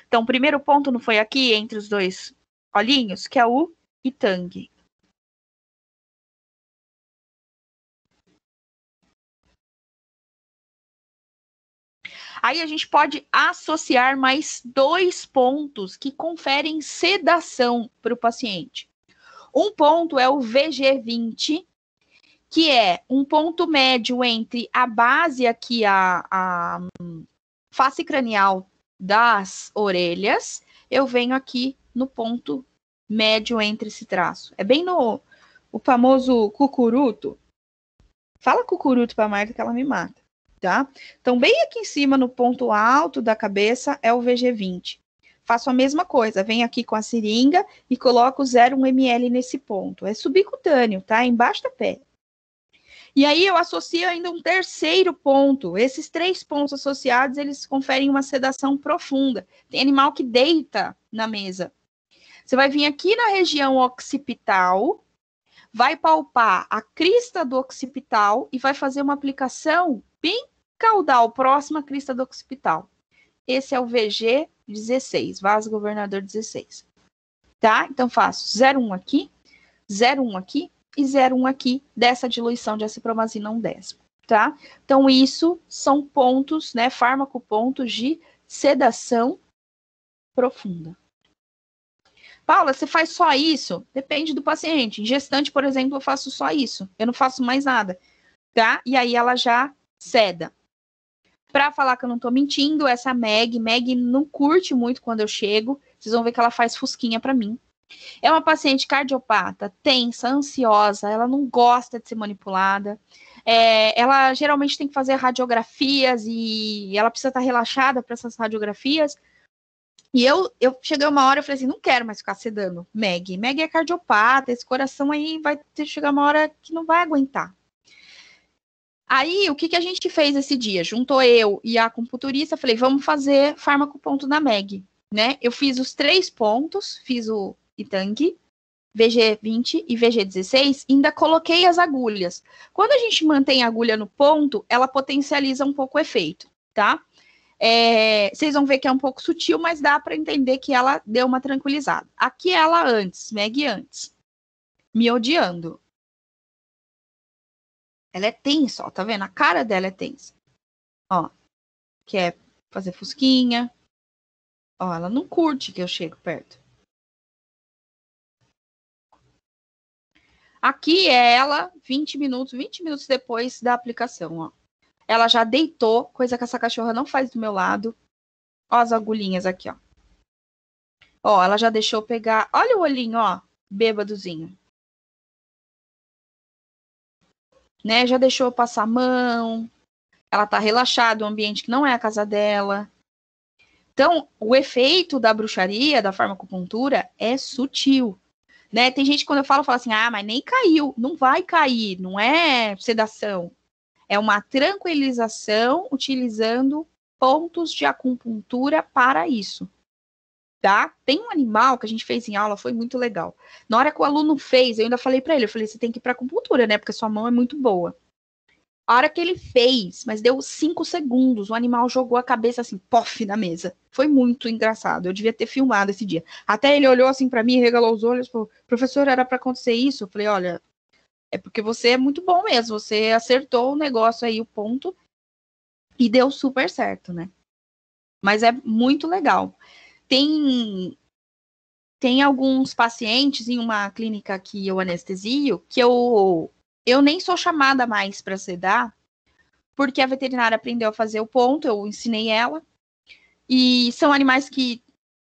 Então, o primeiro ponto não foi aqui, entre os dois olhinhos, que é o Itang. Aí a gente pode associar mais dois pontos que conferem sedação para o paciente. Um ponto é o VG20, que é um ponto médio entre a base aqui, a, a face cranial das orelhas, eu venho aqui no ponto médio entre esse traço. É bem no o famoso cucuruto. Fala cucuruto para a Marta que ela me mata tá? Então, bem aqui em cima, no ponto alto da cabeça, é o VG20. Faço a mesma coisa, venho aqui com a seringa e coloco 0,1 ml nesse ponto. É subcutâneo, tá? É embaixo da pele. E aí eu associo ainda um terceiro ponto. Esses três pontos associados, eles conferem uma sedação profunda. Tem animal que deita na mesa. Você vai vir aqui na região occipital, vai palpar a crista do occipital e vai fazer uma aplicação bem caudal, próxima à crista do occipital. Esse é o VG 16, vaso governador 16. Tá? Então faço 01 aqui, 01 aqui e 01 aqui dessa diluição de acipromazina 1 décimo, tá? Então isso são pontos, né, fármaco pontos de sedação profunda. Paula, você faz só isso? Depende do paciente. Em gestante, por exemplo, eu faço só isso. Eu não faço mais nada, tá? E aí ela já Seda. Pra falar que eu não tô mentindo, essa Meg, Meg não curte muito quando eu chego. Vocês vão ver que ela faz fusquinha para mim. É uma paciente cardiopata, tensa, ansiosa, ela não gosta de ser manipulada. É, ela geralmente tem que fazer radiografias e ela precisa estar tá relaxada para essas radiografias. E eu, eu cheguei uma hora e falei assim: não quero mais ficar sedando Meg. Meg é cardiopata, esse coração aí vai ter, chegar uma hora que não vai aguentar. Aí, o que, que a gente fez esse dia? Juntou eu e a computurista. falei, vamos fazer farmacoponto na MEG, né? Eu fiz os três pontos, fiz o Itang, VG20 e VG16, ainda coloquei as agulhas. Quando a gente mantém a agulha no ponto, ela potencializa um pouco o efeito, tá? É, vocês vão ver que é um pouco sutil, mas dá para entender que ela deu uma tranquilizada. Aqui é ela antes, Meg antes, me odiando. Ela é tensa, ó, tá vendo? A cara dela é tensa. Ó, quer fazer fusquinha. Ó, ela não curte que eu chego perto. Aqui é ela 20 minutos, 20 minutos depois da aplicação, ó. Ela já deitou, coisa que essa cachorra não faz do meu lado. Ó as agulhinhas aqui, ó. Ó, ela já deixou pegar. Olha o olhinho, ó, bêbadozinho. né? Já deixou passar a mão, ela tá relaxada, um ambiente que não é a casa dela. Então, o efeito da bruxaria, da farmacopuntura, é sutil. Né? Tem gente, quando eu falo, fala assim: ah, mas nem caiu. Não vai cair, não é sedação. É uma tranquilização utilizando pontos de acupuntura para isso tá? Tem um animal que a gente fez em aula, foi muito legal. Na hora que o aluno fez, eu ainda falei para ele, eu falei, você tem que ir pra acupuntura, né? Porque sua mão é muito boa. A hora que ele fez, mas deu cinco segundos, o animal jogou a cabeça assim, pof, na mesa. Foi muito engraçado. Eu devia ter filmado esse dia. Até ele olhou assim para mim, regalou os olhos, falou: "Professor, era para acontecer isso?" Eu falei: "Olha, é porque você é muito bom mesmo. Você acertou o negócio aí, o ponto, e deu super certo, né? Mas é muito legal tem tem alguns pacientes em uma clínica que eu anestesio que eu eu nem sou chamada mais para sedar, porque a veterinária aprendeu a fazer o ponto, eu ensinei ela. E são animais que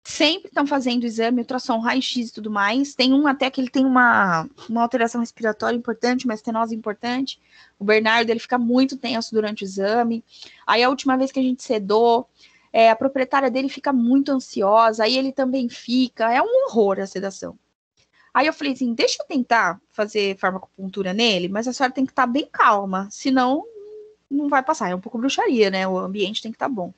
sempre estão fazendo exame, ultrassom, raio-x e tudo mais. Tem um até que ele tem uma, uma alteração respiratória importante, uma estenose importante. O Bernardo, ele fica muito tenso durante o exame. Aí a última vez que a gente sedou, é, a proprietária dele fica muito ansiosa, aí ele também fica, é um horror a sedação. Aí eu falei assim, deixa eu tentar fazer farmacopuntura nele, mas a senhora tem que estar tá bem calma, senão não vai passar, é um pouco bruxaria, né, o ambiente tem que estar tá bom.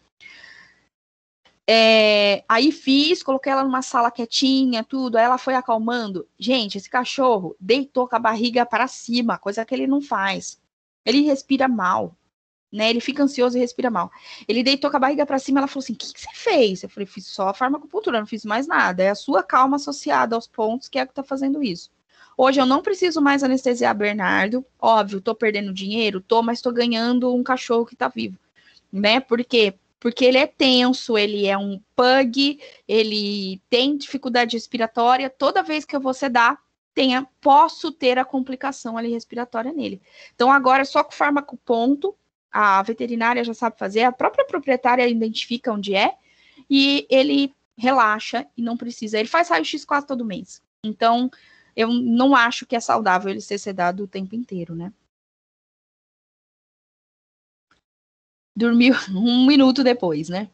É, aí fiz, coloquei ela numa sala quietinha, tudo. Aí ela foi acalmando. Gente, esse cachorro deitou com a barriga para cima, coisa que ele não faz. Ele respira mal. Né? Ele fica ansioso e respira mal. Ele deitou com a barriga para cima, ela falou assim: "O que, que, você fez?" Eu falei: "Fiz só a farmacopuntura, não fiz mais nada. É a sua calma associada aos pontos que é que tá fazendo isso." Hoje eu não preciso mais anestesiar Bernardo. Óbvio, tô perdendo dinheiro, tô, mas tô ganhando um cachorro que tá vivo, né? Porque, Porque ele é tenso, ele é um pug, ele tem dificuldade respiratória. Toda vez que eu vou sedar, tenha, posso ter a complicação ali respiratória nele. Então agora é só com o fármaco ponto a veterinária já sabe fazer, a própria proprietária identifica onde é, e ele relaxa e não precisa. Ele faz raio-x quase todo mês. Então, eu não acho que é saudável ele ser sedado o tempo inteiro, né? Dormiu um minuto depois, né?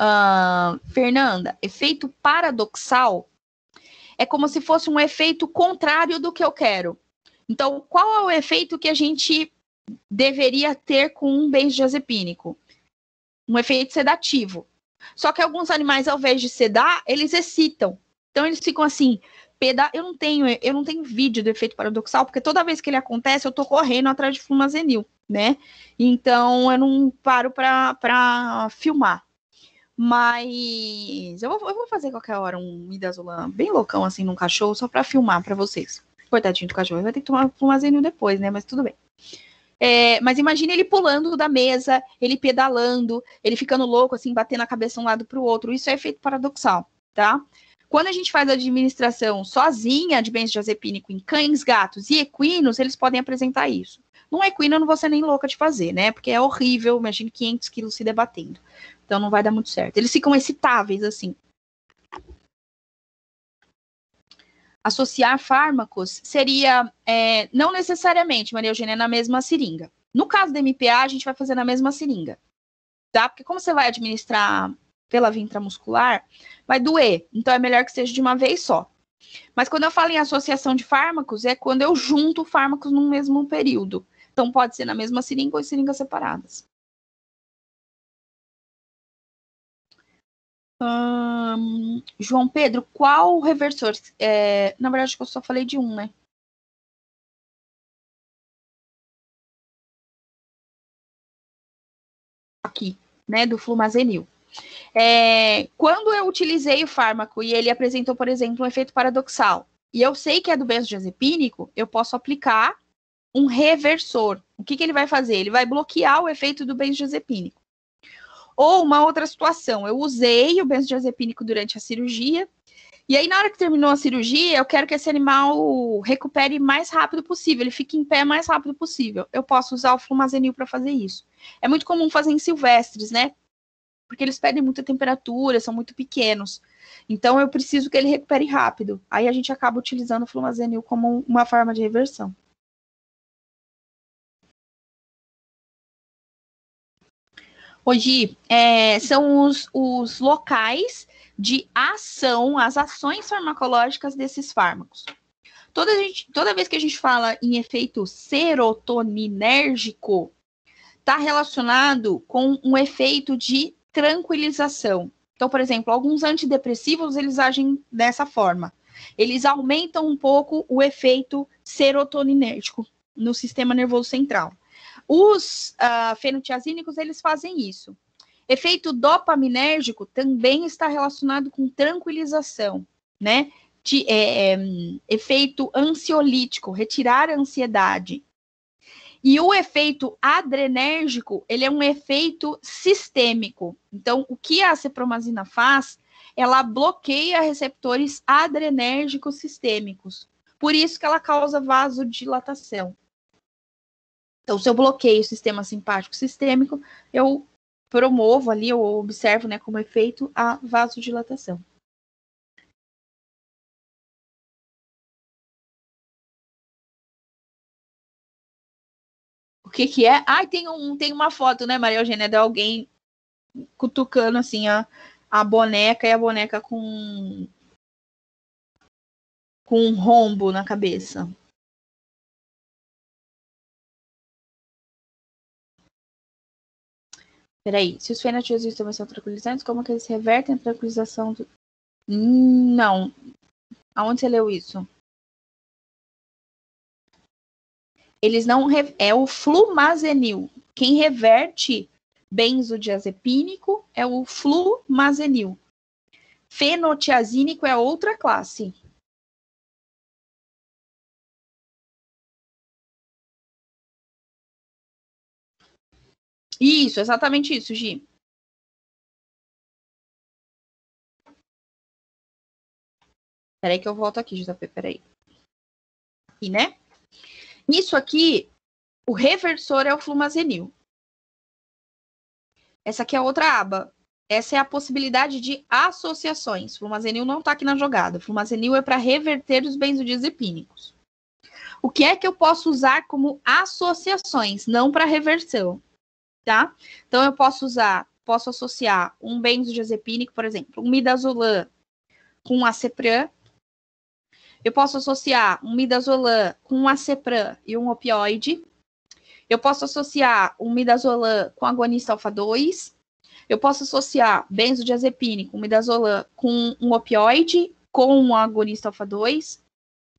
Uh, Fernanda, efeito paradoxal é como se fosse um efeito contrário do que eu quero. Então, qual é o efeito que a gente deveria ter com um benzodiazepínico, um efeito sedativo. Só que alguns animais, ao invés de sedar, eles excitam. Então eles ficam assim, peda eu não tenho, eu não tenho vídeo do efeito paradoxal, porque toda vez que ele acontece, eu tô correndo atrás de flumazenil, né? Então eu não paro pra, pra filmar. Mas eu vou, eu vou fazer qualquer hora um midazolam bem loucão assim num cachorro, só pra filmar pra vocês. Coitadinho do cachorro, vai ter que tomar flumazenil depois, né? Mas tudo bem. É, mas imagine ele pulando da mesa, ele pedalando, ele ficando louco, assim, batendo a cabeça um lado para o outro. Isso é efeito paradoxal, tá? Quando a gente faz a administração sozinha de bens diazepínico em cães, gatos e equinos, eles podem apresentar isso. Num equino eu não vou ser nem louca de fazer, né? Porque é horrível, imagine 500 quilos se debatendo. Então não vai dar muito certo. Eles ficam excitáveis, assim. associar fármacos seria é, não necessariamente, Maria Eugênia, é na mesma seringa. No caso da MPA, a gente vai fazer na mesma seringa, tá? Porque como você vai administrar pela via intramuscular, vai doer. Então é melhor que seja de uma vez só. Mas quando eu falo em associação de fármacos, é quando eu junto fármacos no mesmo período. Então pode ser na mesma seringa ou em seringas separadas. Hum, João Pedro, qual reversor? É, na verdade, eu só falei de um, né? Aqui, né? Do flumazenil. É, quando eu utilizei o fármaco e ele apresentou, por exemplo, um efeito paradoxal, e eu sei que é do benzodiazepínico, eu posso aplicar um reversor. O que, que ele vai fazer? Ele vai bloquear o efeito do benzodiazepínico. Ou uma outra situação, eu usei o benzodiazepínico durante a cirurgia, e aí na hora que terminou a cirurgia, eu quero que esse animal recupere mais rápido possível, ele fique em pé mais rápido possível. Eu posso usar o flumazenil para fazer isso. É muito comum fazer em silvestres, né? Porque eles perdem muita temperatura, são muito pequenos. Então eu preciso que ele recupere rápido. Aí a gente acaba utilizando o flumazenil como uma forma de reversão. Hoje é, são os, os locais de ação, as ações farmacológicas desses fármacos. Toda, gente, toda vez que a gente fala em efeito serotoninérgico, está relacionado com um efeito de tranquilização. Então, por exemplo, alguns antidepressivos eles agem dessa forma. Eles aumentam um pouco o efeito serotoninérgico no sistema nervoso central. Os uh, ah, fenotiazínicos, eles fazem isso. Efeito dopaminérgico também está relacionado com tranquilização, né? De, é, é, efeito ansiolítico, retirar a ansiedade. E o efeito adrenérgico, ele é um efeito sistêmico. Então, o que a cepromazina faz? Ela bloqueia receptores adrenérgicos sistêmicos. Por isso que ela causa vasodilatação. Então, se eu bloqueio o sistema simpático sistêmico, eu promovo ali, eu observo né, como efeito a vasodilatação. O que que é? Ai, ah, tem, um, tem uma foto, né, Maria Eugênia, de alguém cutucando, assim, a, a boneca e a boneca com com um rombo na cabeça. Peraí, se os fenatios também são tranquilizantes, como é que eles revertem a tranquilização do. Não. Aonde você leu isso? Eles não. Re... É o flumazenil. Quem reverte benzodiazepínico é o flumazenil. Fenotiazínico é outra classe. Isso, exatamente isso, Gi. Peraí que eu volto aqui, JP, peraí. Aqui, né? Nisso aqui, o reversor é o flumazenil. Essa aqui é a outra aba. Essa é a possibilidade de associações. Flumazenil não está aqui na jogada. Flumazenil é para reverter os benzodiazepínicos. O que é que eu posso usar como associações, não para reversão? tá? Então eu posso usar, posso associar um benzodiazepínico, por exemplo, um midazolam com um acepran. Eu posso associar um midazolam com um acepran e um opioide. Eu posso associar um midazolam com agonista alfa-2. Eu posso associar benzodiazepínico, um midazolam com um opioide, com um agonista alfa-2,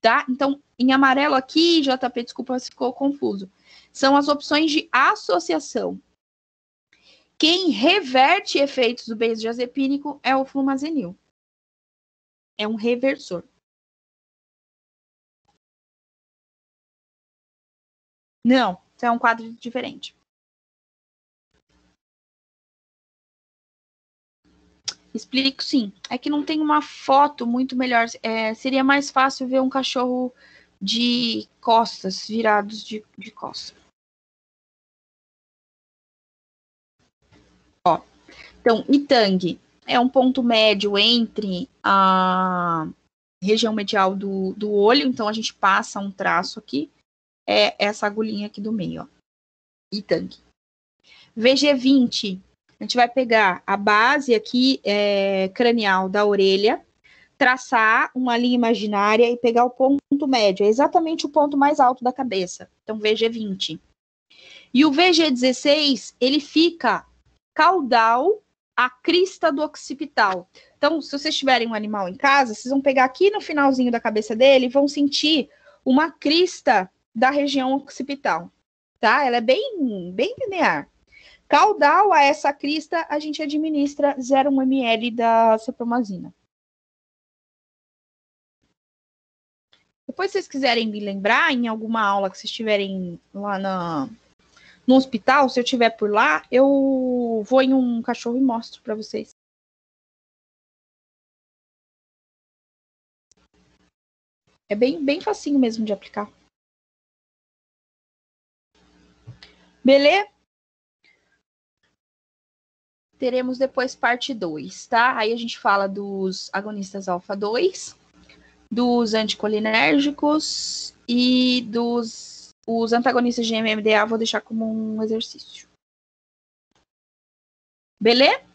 tá? Então, em amarelo aqui, JP, desculpa se ficou confuso. São as opções de associação, quem reverte efeitos do benzodiazepínico é o flumazenil. É um reversor. Não, então é um quadro diferente. Explico sim. É que não tem uma foto muito melhor. É, seria mais fácil ver um cachorro de costas, virados de, de costas. Então, Itang é um ponto médio entre a região medial do, do olho, então a gente passa um traço aqui, é essa agulhinha aqui do meio, ó. Itang. VG20, a gente vai pegar a base aqui é, cranial da orelha, traçar uma linha imaginária e pegar o ponto médio, é exatamente o ponto mais alto da cabeça. Então, VG20. E o VG16, ele fica caudal a crista do occipital. Então, se vocês tiverem um animal em casa, vocês vão pegar aqui no finalzinho da cabeça dele e vão sentir uma crista da região occipital, tá? Ela é bem, bem linear. Caudal a essa crista, a gente administra 0,1 ml da cepromazina. Depois, se vocês quiserem me lembrar, em alguma aula que vocês tiverem lá na, no hospital, se eu tiver por lá, eu vou em um cachorro e mostro para vocês. É bem, bem facinho mesmo de aplicar. Beleza? Teremos depois parte 2, tá? Aí a gente fala dos agonistas alfa 2, dos anticolinérgicos e dos os antagonistas de MMDA vou deixar como um exercício. Beleza?